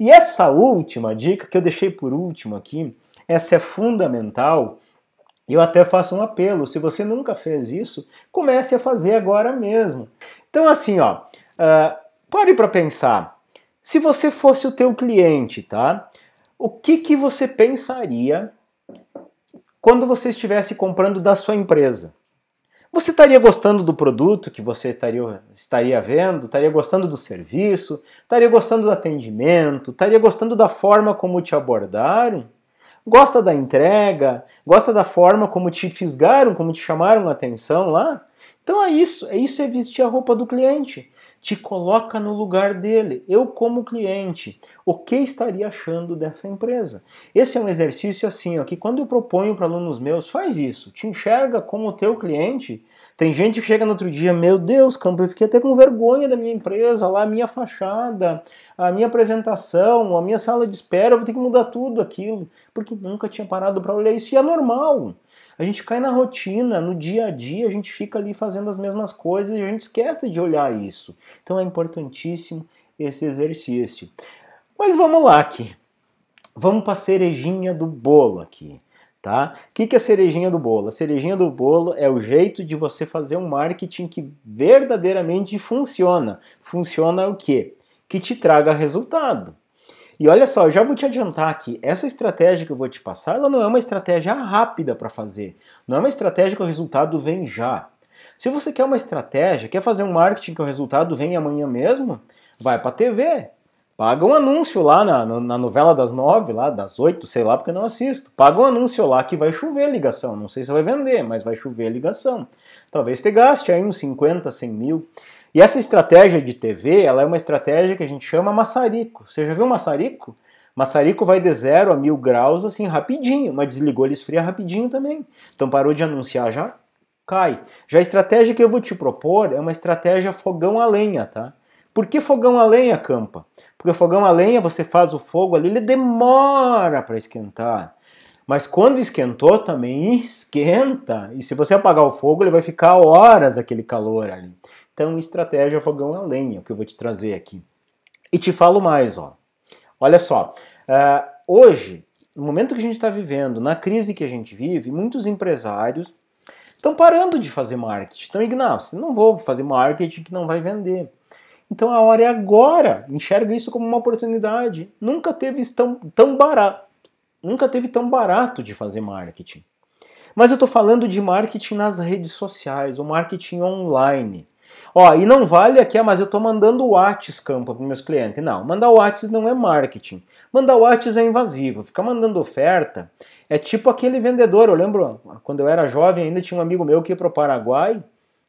E essa última dica que eu deixei por último aqui, essa é fundamental. Eu até faço um apelo, se você nunca fez isso, comece a fazer agora mesmo. Então assim, ó, uh, pare para pensar. Se você fosse o teu cliente, tá? O que que você pensaria quando você estivesse comprando da sua empresa? Você estaria gostando do produto que você estaria, estaria vendo? Estaria gostando do serviço? Estaria gostando do atendimento? Estaria gostando da forma como te abordaram? Gosta da entrega? Gosta da forma como te fisgaram, como te chamaram a atenção lá? Então é isso, é isso é vestir a roupa do cliente. Te coloca no lugar dele. Eu como cliente, o que estaria achando dessa empresa? Esse é um exercício assim, ó, que quando eu proponho para alunos meus, faz isso. Te enxerga como o teu cliente tem gente que chega no outro dia, meu Deus, Campo, eu fiquei até com vergonha da minha empresa, lá a minha fachada, a minha apresentação, a minha sala de espera, eu vou ter que mudar tudo aquilo, porque nunca tinha parado para olhar isso e é normal. A gente cai na rotina, no dia a dia, a gente fica ali fazendo as mesmas coisas e a gente esquece de olhar isso. Então é importantíssimo esse exercício. Mas vamos lá aqui. Vamos para a cerejinha do bolo aqui tá? O que, que é a cerejinha do bolo? A cerejinha do bolo é o jeito de você fazer um marketing que verdadeiramente funciona. Funciona o quê? Que te traga resultado. E olha só, já vou te adiantar aqui. essa estratégia que eu vou te passar, ela não é uma estratégia rápida para fazer. Não é uma estratégia que o resultado vem já. Se você quer uma estratégia, quer fazer um marketing que o resultado vem amanhã mesmo, vai para a TV, Paga um anúncio lá na, na novela das nove, lá das oito, sei lá, porque eu não assisto. Paga um anúncio lá que vai chover ligação. Não sei se vai vender, mas vai chover ligação. Talvez te gaste aí uns 50, 100 mil. E essa estratégia de TV, ela é uma estratégia que a gente chama maçarico. Você já viu maçarico? Maçarico vai de zero a mil graus assim rapidinho, mas desligou ele esfria rapidinho também. Então parou de anunciar já cai. Já a estratégia que eu vou te propor é uma estratégia fogão a lenha, tá? Por que fogão a lenha, Campa? Porque fogão a lenha, você faz o fogo ali, ele demora para esquentar. Mas quando esquentou, também esquenta. E se você apagar o fogo, ele vai ficar horas aquele calor ali. Então, estratégia fogão a lenha, que eu vou te trazer aqui. E te falo mais, ó. Olha só, uh, hoje, no momento que a gente está vivendo, na crise que a gente vive, muitos empresários estão parando de fazer marketing. Então, Ignacio, não vou fazer marketing que não vai vender. Então a hora é agora. Enxerga isso como uma oportunidade. Nunca teve tão, tão barato. Nunca teve tão barato de fazer marketing. Mas eu estou falando de marketing nas redes sociais, o marketing online. Ó, e não vale aqui, ah, mas eu estou mandando Whats campo para meus clientes. Não, mandar Whats não é marketing. Mandar Whats é invasivo. Ficar mandando oferta é tipo aquele vendedor. Eu lembro quando eu era jovem ainda tinha um amigo meu que ia para o Paraguai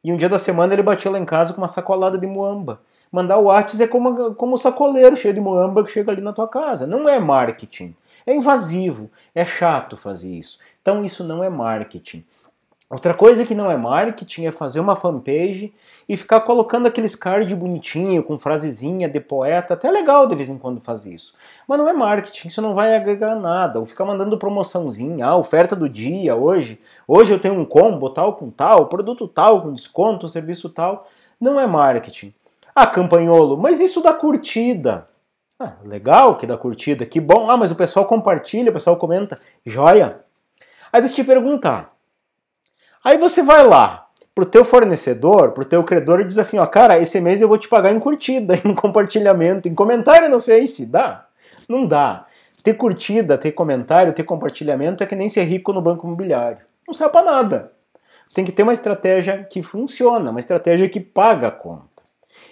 e um dia da semana ele batia lá em casa com uma sacolada de muamba. Mandar o Whats é como, como o sacoleiro cheio de moamba que chega ali na tua casa. Não é marketing. É invasivo. É chato fazer isso. Então isso não é marketing. Outra coisa que não é marketing é fazer uma fanpage e ficar colocando aqueles cards bonitinho, com frasezinha de poeta. Até é legal de vez em quando fazer isso. Mas não é marketing, isso não vai agregar nada. Ou ficar mandando promoçãozinha, ah, oferta do dia hoje. Hoje eu tenho um combo tal com tal, produto tal com desconto, serviço tal. Não é marketing. Ah, Campanholo, mas isso dá curtida. Ah, legal que dá curtida, que bom. Ah, mas o pessoal compartilha, o pessoal comenta. Joia. Aí deixa eu te perguntar. Aí você vai lá pro teu fornecedor, pro teu credor e diz assim, ó, cara, esse mês eu vou te pagar em curtida, em compartilhamento, em comentário no Face. Dá? Não dá. Ter curtida, ter comentário, ter compartilhamento é que nem ser rico no banco imobiliário. Não serve para nada. Tem que ter uma estratégia que funciona, uma estratégia que paga a conta.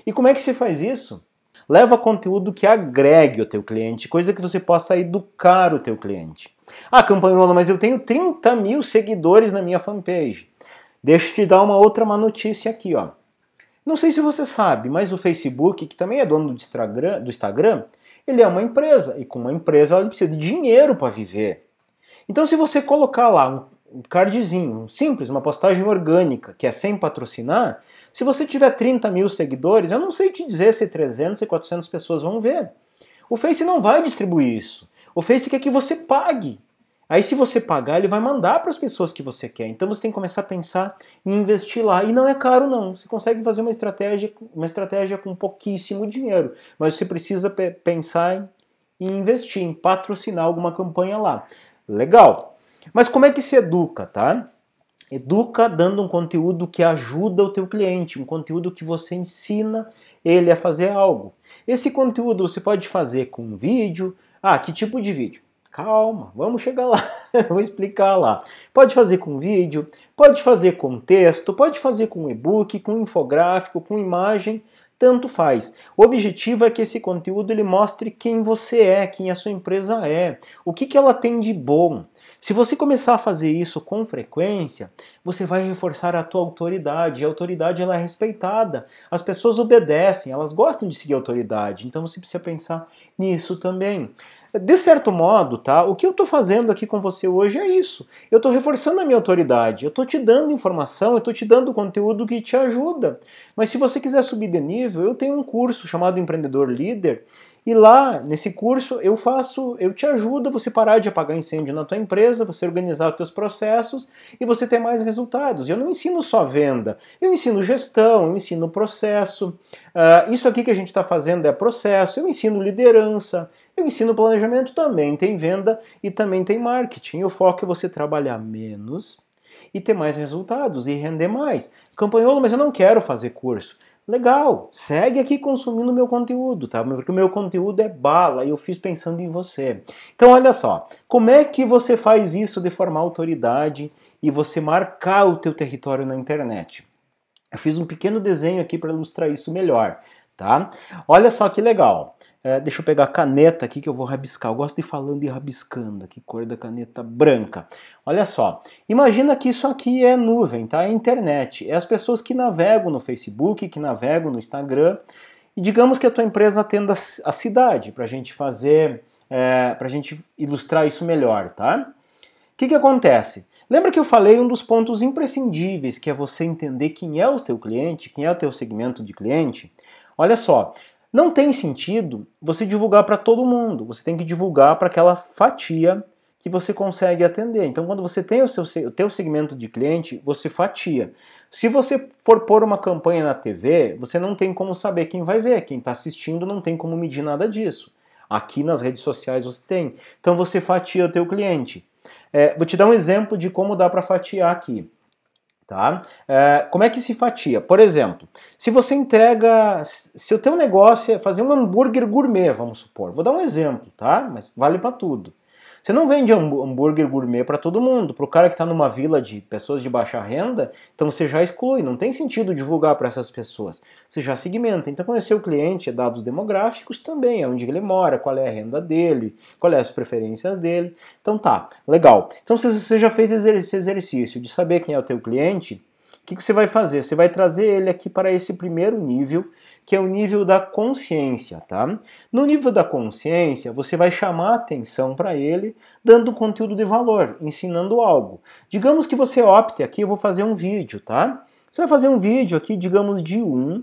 E como é que se faz isso? Leva conteúdo que agregue o teu cliente, coisa que você possa educar o teu cliente. Ah, Campagnolo, mas eu tenho 30 mil seguidores na minha fanpage. Deixa eu te dar uma outra má notícia aqui, ó. Não sei se você sabe, mas o Facebook, que também é dono do Instagram, do Instagram ele é uma empresa. E com uma empresa, ela precisa de dinheiro para viver. Então, se você colocar lá um um cardzinho, um simples, uma postagem orgânica, que é sem patrocinar, se você tiver 30 mil seguidores, eu não sei te dizer se 300 e 400 pessoas vão ver. O Face não vai distribuir isso. O Face quer que você pague. Aí se você pagar, ele vai mandar para as pessoas que você quer. Então você tem que começar a pensar em investir lá. E não é caro não. Você consegue fazer uma estratégia, uma estratégia com pouquíssimo dinheiro. Mas você precisa pensar em investir, em patrocinar alguma campanha lá. Legal. Mas como é que se educa, tá? Educa dando um conteúdo que ajuda o teu cliente, um conteúdo que você ensina ele a fazer algo. Esse conteúdo você pode fazer com um vídeo. Ah, que tipo de vídeo? Calma, vamos chegar lá, vou explicar lá. Pode fazer com vídeo, pode fazer com texto, pode fazer com e-book, com infográfico, com imagem tanto faz. O objetivo é que esse conteúdo ele mostre quem você é, quem a sua empresa é, o que, que ela tem de bom. Se você começar a fazer isso com frequência, você vai reforçar a tua autoridade. A autoridade ela é respeitada. As pessoas obedecem, elas gostam de seguir a autoridade. Então você precisa pensar nisso também. De certo modo, tá? O que eu estou fazendo aqui com você hoje é isso. Eu estou reforçando a minha autoridade, eu estou te dando informação, eu estou te dando conteúdo que te ajuda. Mas se você quiser subir de nível, eu tenho um curso chamado Empreendedor Líder. E lá, nesse curso, eu faço, eu te ajudo a você parar de apagar incêndio na tua empresa, você organizar os teus processos e você ter mais resultados. Eu não ensino só venda, eu ensino gestão, eu ensino processo. Uh, isso aqui que a gente está fazendo é processo, eu ensino liderança, o ensino planejamento também tem venda e também tem marketing. o foco é você trabalhar menos e ter mais resultados e render mais. Campanholo, mas eu não quero fazer curso. Legal, segue aqui consumindo meu conteúdo, tá? Porque o meu conteúdo é bala e eu fiz pensando em você. Então, olha só, como é que você faz isso de forma autoridade e você marcar o teu território na internet? Eu fiz um pequeno desenho aqui para ilustrar isso melhor, tá? Olha só que legal. É, deixa eu pegar a caneta aqui que eu vou rabiscar. Eu gosto de falando e rabiscando que cor da caneta branca. Olha só, imagina que isso aqui é nuvem, tá? É internet. É as pessoas que navegam no Facebook, que navegam no Instagram. E digamos que a tua empresa atenda a cidade, para a gente fazer, é, para a gente ilustrar isso melhor, tá? O que, que acontece? Lembra que eu falei um dos pontos imprescindíveis, que é você entender quem é o teu cliente, quem é o teu segmento de cliente? Olha só, não tem sentido você divulgar para todo mundo, você tem que divulgar para aquela fatia que você consegue atender. Então, quando você tem o seu o teu segmento de cliente, você fatia. Se você for pôr uma campanha na TV, você não tem como saber quem vai ver, quem está assistindo não tem como medir nada disso. Aqui nas redes sociais você tem. Então, você fatia o teu cliente. É, vou te dar um exemplo de como dá para fatiar aqui. Tá? Eh, como é que se fatia? Por exemplo, se você entrega, se o teu negócio é fazer um hambúrguer gourmet, vamos supor, vou dar um exemplo, tá? Mas vale para tudo. Você não vende hambúrguer gourmet para todo mundo. Para o cara que está numa vila de pessoas de baixa renda, então você já exclui. Não tem sentido divulgar para essas pessoas. Você já segmenta. Então conhecer o cliente, é dados demográficos também, é onde ele mora, qual é a renda dele, qual é as preferências dele. Então tá, legal. Então você já fez esse exercício de saber quem é o teu cliente o que, que você vai fazer? Você vai trazer ele aqui para esse primeiro nível, que é o nível da consciência, tá? No nível da consciência, você vai chamar atenção para ele, dando conteúdo de valor, ensinando algo. Digamos que você opte aqui, eu vou fazer um vídeo, tá? Você vai fazer um vídeo aqui, digamos, de 1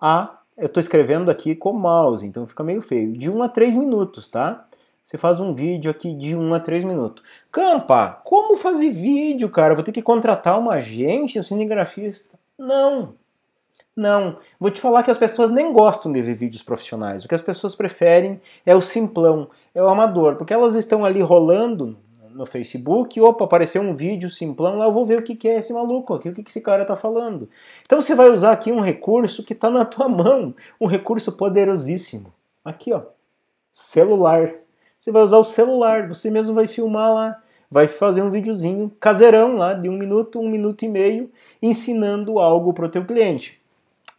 a eu estou escrevendo aqui com mouse, então fica meio feio. De 1 a 3 minutos, tá? Você faz um vídeo aqui de 1 a 3 minutos. Campa, como fazer vídeo, cara? Vou ter que contratar uma agência, um cinegrafista. Não. Não. Vou te falar que as pessoas nem gostam de ver vídeos profissionais. O que as pessoas preferem é o simplão, é o amador. Porque elas estão ali rolando no Facebook, opa, apareceu um vídeo simplão, lá eu vou ver o que, é esse maluco aqui, o que esse cara está falando. Então você vai usar aqui um recurso que está na tua mão, um recurso poderosíssimo. Aqui, ó, celular. Você vai usar o celular, você mesmo vai filmar lá, vai fazer um videozinho caseirão lá de um minuto, um minuto e meio, ensinando algo para o teu cliente.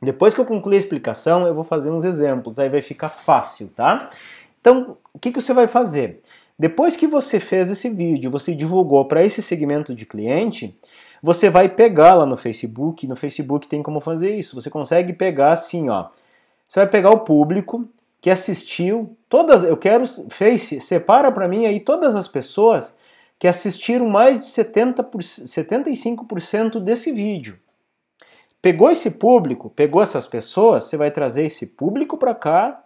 Depois que eu concluir a explicação, eu vou fazer uns exemplos, aí vai ficar fácil, tá? Então, o que, que você vai fazer? Depois que você fez esse vídeo, você divulgou para esse segmento de cliente, você vai pegar lá no Facebook, no Facebook tem como fazer isso, você consegue pegar assim, ó. Você vai pegar o público, que assistiu, todas, eu quero, Face, separa para mim aí todas as pessoas que assistiram mais de 70 por, 75% desse vídeo. Pegou esse público, pegou essas pessoas, você vai trazer esse público para cá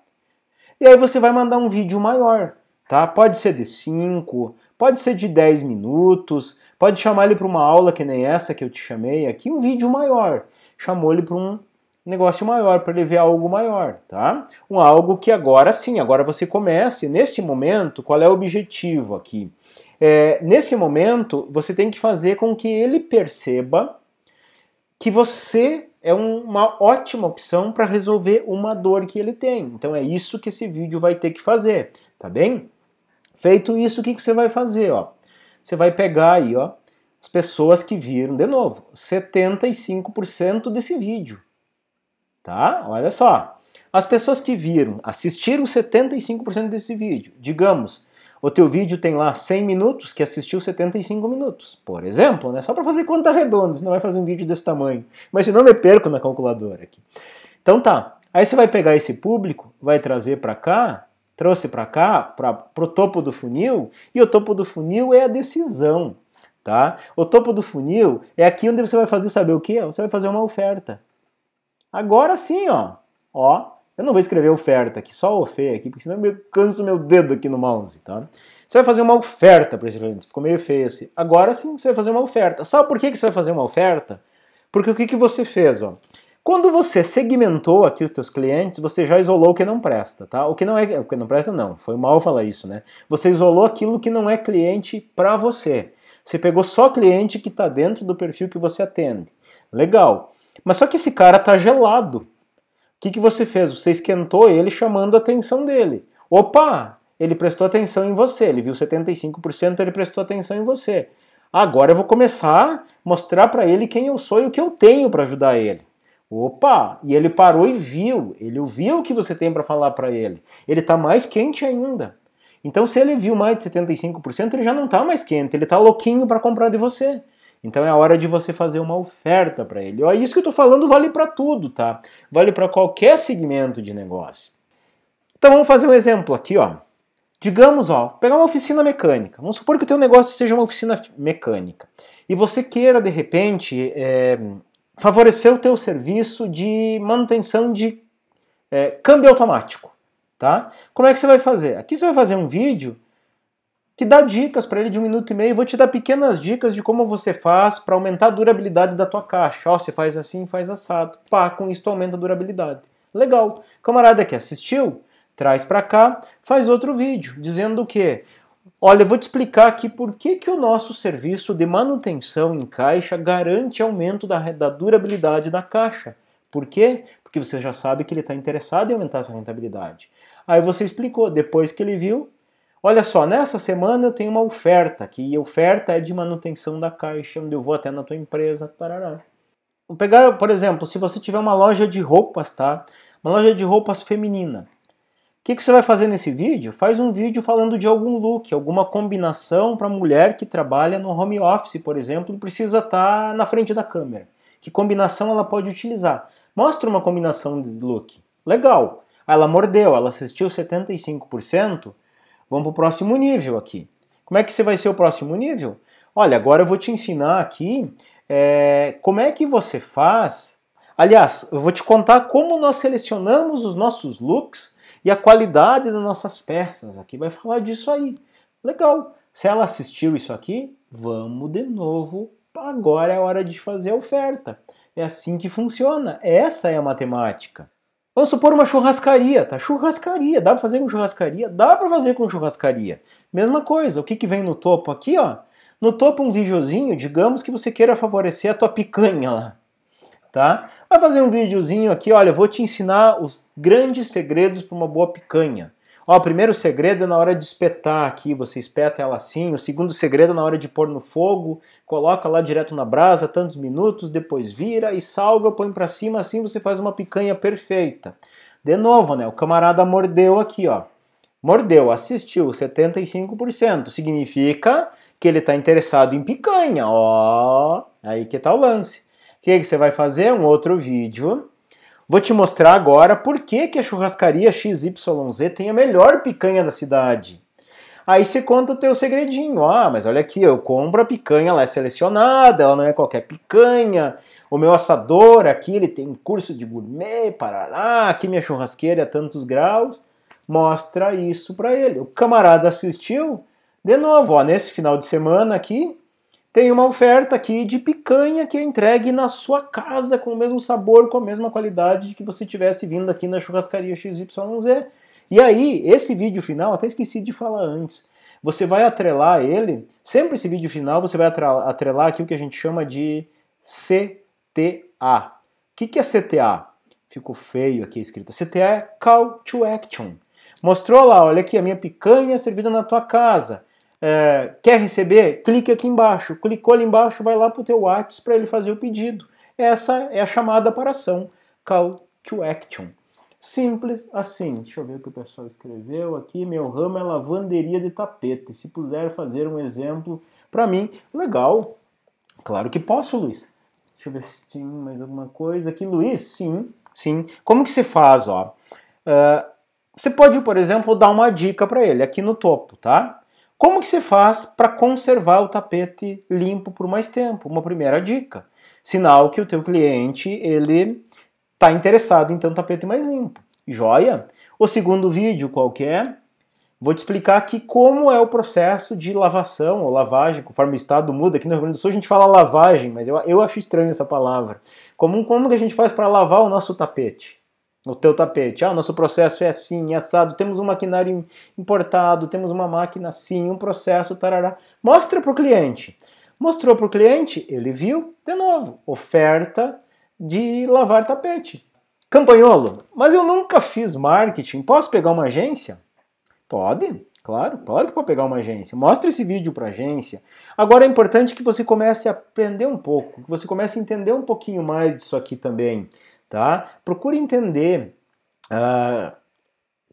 e aí você vai mandar um vídeo maior, tá? Pode ser de 5, pode ser de 10 minutos, pode chamar ele para uma aula que nem essa que eu te chamei aqui, um vídeo maior. Chamou ele para um negócio maior, para ele ver algo maior, tá? Um algo que agora sim, agora você comece. Nesse momento, qual é o objetivo aqui? É, nesse momento, você tem que fazer com que ele perceba que você é um, uma ótima opção para resolver uma dor que ele tem. Então é isso que esse vídeo vai ter que fazer, tá bem? Feito isso, o que, que você vai fazer? Ó? Você vai pegar aí ó, as pessoas que viram, de novo, 75% desse vídeo tá? Olha só. As pessoas que viram, assistiram 75% desse vídeo. Digamos, o teu vídeo tem lá 100 minutos, que assistiu 75 minutos. Por exemplo, né? Só para fazer conta redonda, não vai fazer um vídeo desse tamanho. Mas senão não me perco na calculadora aqui. Então tá. Aí você vai pegar esse público, vai trazer para cá, trouxe para cá, para o topo do funil, e o topo do funil é a decisão. Tá? O topo do funil é aqui onde você vai fazer saber o quê? Você vai fazer uma oferta. Agora sim, ó. Ó, eu não vou escrever oferta aqui, só ofe aqui, porque senão eu canso meu dedo aqui no mouse, tá? Você vai fazer uma oferta para esse cliente, ficou meio feio assim. Agora sim, você vai fazer uma oferta. Sabe por que, que você vai fazer uma oferta? Porque o que, que você fez, ó? Quando você segmentou aqui os teus clientes, você já isolou o que não presta, tá? O que não é, o que não presta não, foi mal falar isso, né? Você isolou aquilo que não é cliente para você. Você pegou só cliente que está dentro do perfil que você atende. Legal. Mas só que esse cara tá gelado. O que, que você fez? Você esquentou ele chamando a atenção dele. Opa! Ele prestou atenção em você. Ele viu 75%, ele prestou atenção em você. Agora eu vou começar a mostrar para ele quem eu sou e o que eu tenho para ajudar ele. Opa! E ele parou e viu. Ele ouviu o que você tem para falar para ele. Ele está mais quente ainda. Então, se ele viu mais de 75%, ele já não está mais quente. Ele está louquinho para comprar de você. Então é a hora de você fazer uma oferta para ele. É isso que eu estou falando vale para tudo, tá? Vale para qualquer segmento de negócio. Então vamos fazer um exemplo aqui, ó. Digamos, ó, pegar uma oficina mecânica. Vamos supor que o teu negócio seja uma oficina mecânica e você queira de repente é, favorecer o teu serviço de manutenção de é, câmbio automático, tá? Como é que você vai fazer? Aqui você vai fazer um vídeo que dá dicas para ele de um minuto e meio. Vou te dar pequenas dicas de como você faz para aumentar a durabilidade da tua caixa. Ó, você faz assim, faz assado. Pá, com isso aumenta a durabilidade. Legal. Camarada que assistiu, traz para cá, faz outro vídeo dizendo o quê? Olha, eu vou te explicar aqui por que, que o nosso serviço de manutenção em caixa garante aumento da, da durabilidade da caixa. Por quê? Porque você já sabe que ele está interessado em aumentar essa rentabilidade. Aí você explicou, depois que ele viu, Olha só, nessa semana eu tenho uma oferta, que oferta é de manutenção da caixa, onde eu vou até na tua empresa, parará. Vou pegar, por exemplo, se você tiver uma loja de roupas, tá? Uma loja de roupas feminina. O que, que você vai fazer nesse vídeo? Faz um vídeo falando de algum look, alguma combinação para mulher que trabalha no home office, por exemplo, precisa estar tá na frente da câmera. Que combinação ela pode utilizar? Mostra uma combinação de look. Legal. Ela mordeu, ela assistiu 75%. Vamos para o próximo nível aqui. Como é que você vai ser o próximo nível? Olha, agora eu vou te ensinar aqui é, como é que você faz. Aliás, eu vou te contar como nós selecionamos os nossos looks e a qualidade das nossas peças. Aqui vai falar disso aí. Legal. Se ela assistiu isso aqui, vamos de novo. Agora é hora de fazer a oferta. É assim que funciona. Essa é a matemática. Vamos supor uma churrascaria, tá? Churrascaria, dá para fazer com churrascaria? Dá para fazer com churrascaria. Mesma coisa, o que, que vem no topo aqui, ó? No topo um videozinho, digamos que você queira favorecer a tua picanha lá, tá? Vai fazer um videozinho aqui, olha, vou te ensinar os grandes segredos para uma boa picanha. Ó, o primeiro segredo é na hora de espetar aqui, você espeta ela assim. O segundo segredo é na hora de pôr no fogo, coloca lá direto na brasa tantos minutos, depois vira e salga, põe para cima, assim você faz uma picanha perfeita. De novo, né? O camarada mordeu aqui, ó. Mordeu, assistiu, 75%. Significa que ele está interessado em picanha, ó. Aí que tá o lance. O que, que você vai fazer? Um outro vídeo Vou te mostrar agora por que, que a churrascaria XYZ tem a melhor picanha da cidade. Aí você conta o teu segredinho. Ah, mas olha aqui, eu compro a picanha, ela é selecionada, ela não é qualquer picanha. O meu assador aqui, ele tem um curso de gourmet, parará, aqui minha churrasqueira é tantos graus. Mostra isso para ele. O camarada assistiu. De novo, ó, nesse final de semana aqui, tem uma oferta aqui de picanha que é entregue na sua casa com o mesmo sabor, com a mesma qualidade de que você tivesse vindo aqui na churrascaria XYZ. E aí, esse vídeo final, até esqueci de falar antes, você vai atrelar ele, sempre esse vídeo final você vai atrelar aqui o que a gente chama de CTA. O que, que é CTA? Ficou feio aqui escrito. CTA é Call to Action. Mostrou lá, olha aqui a minha picanha servida na tua casa é, quer receber? Clique aqui embaixo. Clicou ali embaixo, vai lá para o teu WhatsApp para ele fazer o pedido. Essa é a chamada para ação, call to action. Simples assim. Deixa eu ver o que o pessoal escreveu aqui. Meu ramo é lavanderia de tapete. Se puder fazer um exemplo para mim, legal. Claro que posso, Luiz. Deixa eu ver se tem mais alguma coisa aqui. Luiz, sim, sim. Como que se faz, ó? Uh, você pode, por exemplo, dar uma dica para ele aqui no topo, tá? Como que se faz para conservar o tapete limpo por mais tempo? Uma primeira dica. Sinal que o teu cliente ele está interessado em ter um tapete mais limpo. Joia? O segundo vídeo qual que é? Vou te explicar aqui como é o processo de lavação ou lavagem, conforme o estado muda. Aqui no Rio Grande do Sul a gente fala lavagem, mas eu, eu acho estranho essa palavra. Como, como que a gente faz para lavar o nosso tapete? no teu tapete. Ah, nosso processo é assim, é assado, temos um maquinário importado, temos uma máquina assim, um processo, tarará. Mostra para o cliente. Mostrou para o cliente, ele viu, de novo, oferta de lavar tapete. Campanholo, mas eu nunca fiz marketing, posso pegar uma agência? Pode, claro, claro que pode pegar uma agência. Mostra esse vídeo para agência. Agora é importante que você comece a aprender um pouco, que você comece a entender um pouquinho mais disso aqui também tá? Procure entender uh,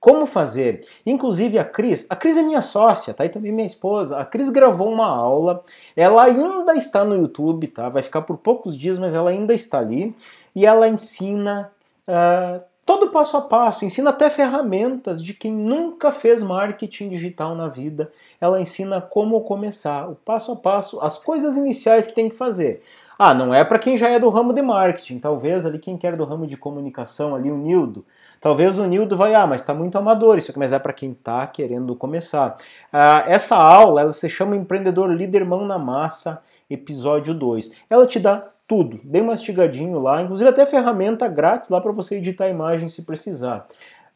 como fazer. Inclusive a Cris, a Cris é minha sócia, tá? E também minha esposa. A Cris gravou uma aula, ela ainda está no YouTube, tá? Vai ficar por poucos dias, mas ela ainda está ali. E ela ensina uh, todo passo a passo, ensina até ferramentas de quem nunca fez marketing digital na vida. Ela ensina como começar, o passo a passo, as coisas iniciais que tem que fazer. Ah, não é para quem já é do ramo de marketing, talvez ali quem quer do ramo de comunicação, ali o Nildo. Talvez o Nildo vai, ah, mas está muito amador isso aqui, mas é para quem está querendo começar. Ah, essa aula, ela se chama Empreendedor Líder Mão na Massa, episódio 2. Ela te dá tudo, bem mastigadinho lá, inclusive até ferramenta grátis lá para você editar a imagem se precisar.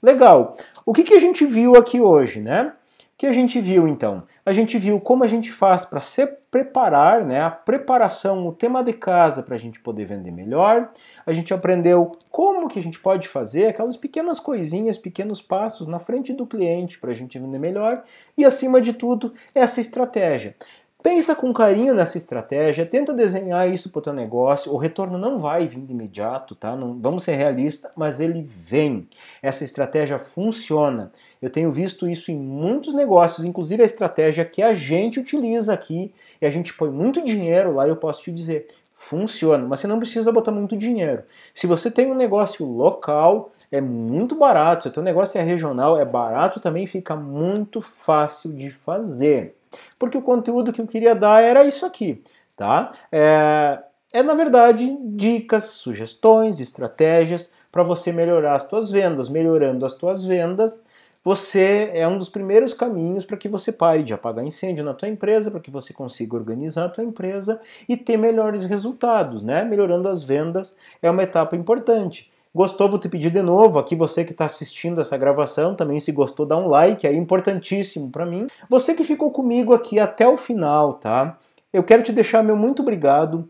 Legal. O que, que a gente viu aqui hoje, né? que a gente viu então? A gente viu como a gente faz para se preparar, né, a preparação, o tema de casa para a gente poder vender melhor. A gente aprendeu como que a gente pode fazer aquelas pequenas coisinhas, pequenos passos na frente do cliente para a gente vender melhor. E acima de tudo, essa estratégia. Pensa com carinho nessa estratégia, tenta desenhar isso para o teu negócio. O retorno não vai vir de imediato, tá? Não, vamos ser realistas, mas ele vem. Essa estratégia funciona. Eu tenho visto isso em muitos negócios, inclusive a estratégia que a gente utiliza aqui e a gente põe muito dinheiro lá. Eu posso te dizer, funciona, mas você não precisa botar muito dinheiro. Se você tem um negócio local, é muito barato. Se o teu negócio é regional, é barato também, fica muito fácil de fazer porque o conteúdo que eu queria dar era isso aqui, tá? É, é na verdade dicas, sugestões, estratégias para você melhorar as suas vendas. Melhorando as suas vendas, você é um dos primeiros caminhos para que você pare de apagar incêndio na tua empresa, para que você consiga organizar a tua empresa e ter melhores resultados, né? Melhorando as vendas é uma etapa importante. Gostou, vou te pedir de novo, aqui você que está assistindo essa gravação, também se gostou, dá um like, é importantíssimo para mim. Você que ficou comigo aqui até o final, tá? Eu quero te deixar meu muito obrigado.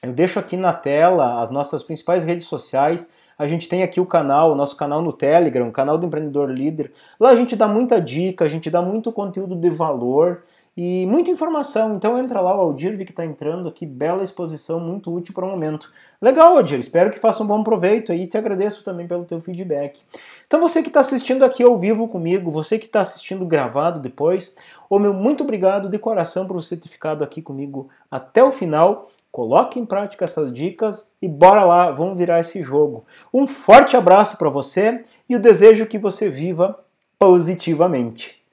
Eu deixo aqui na tela as nossas principais redes sociais. A gente tem aqui o canal, o nosso canal no Telegram, o canal do Empreendedor Líder. Lá a gente dá muita dica, a gente dá muito conteúdo de valor. E muita informação, então entra lá o Aldir, que está entrando aqui, bela exposição, muito útil para o momento. Legal, Aldir, espero que faça um bom proveito aí e te agradeço também pelo teu feedback. Então você que está assistindo aqui ao vivo comigo, você que está assistindo gravado depois, ô meu, muito obrigado de coração por você ter ficado aqui comigo até o final. Coloque em prática essas dicas e bora lá, vamos virar esse jogo. Um forte abraço para você e o desejo que você viva positivamente.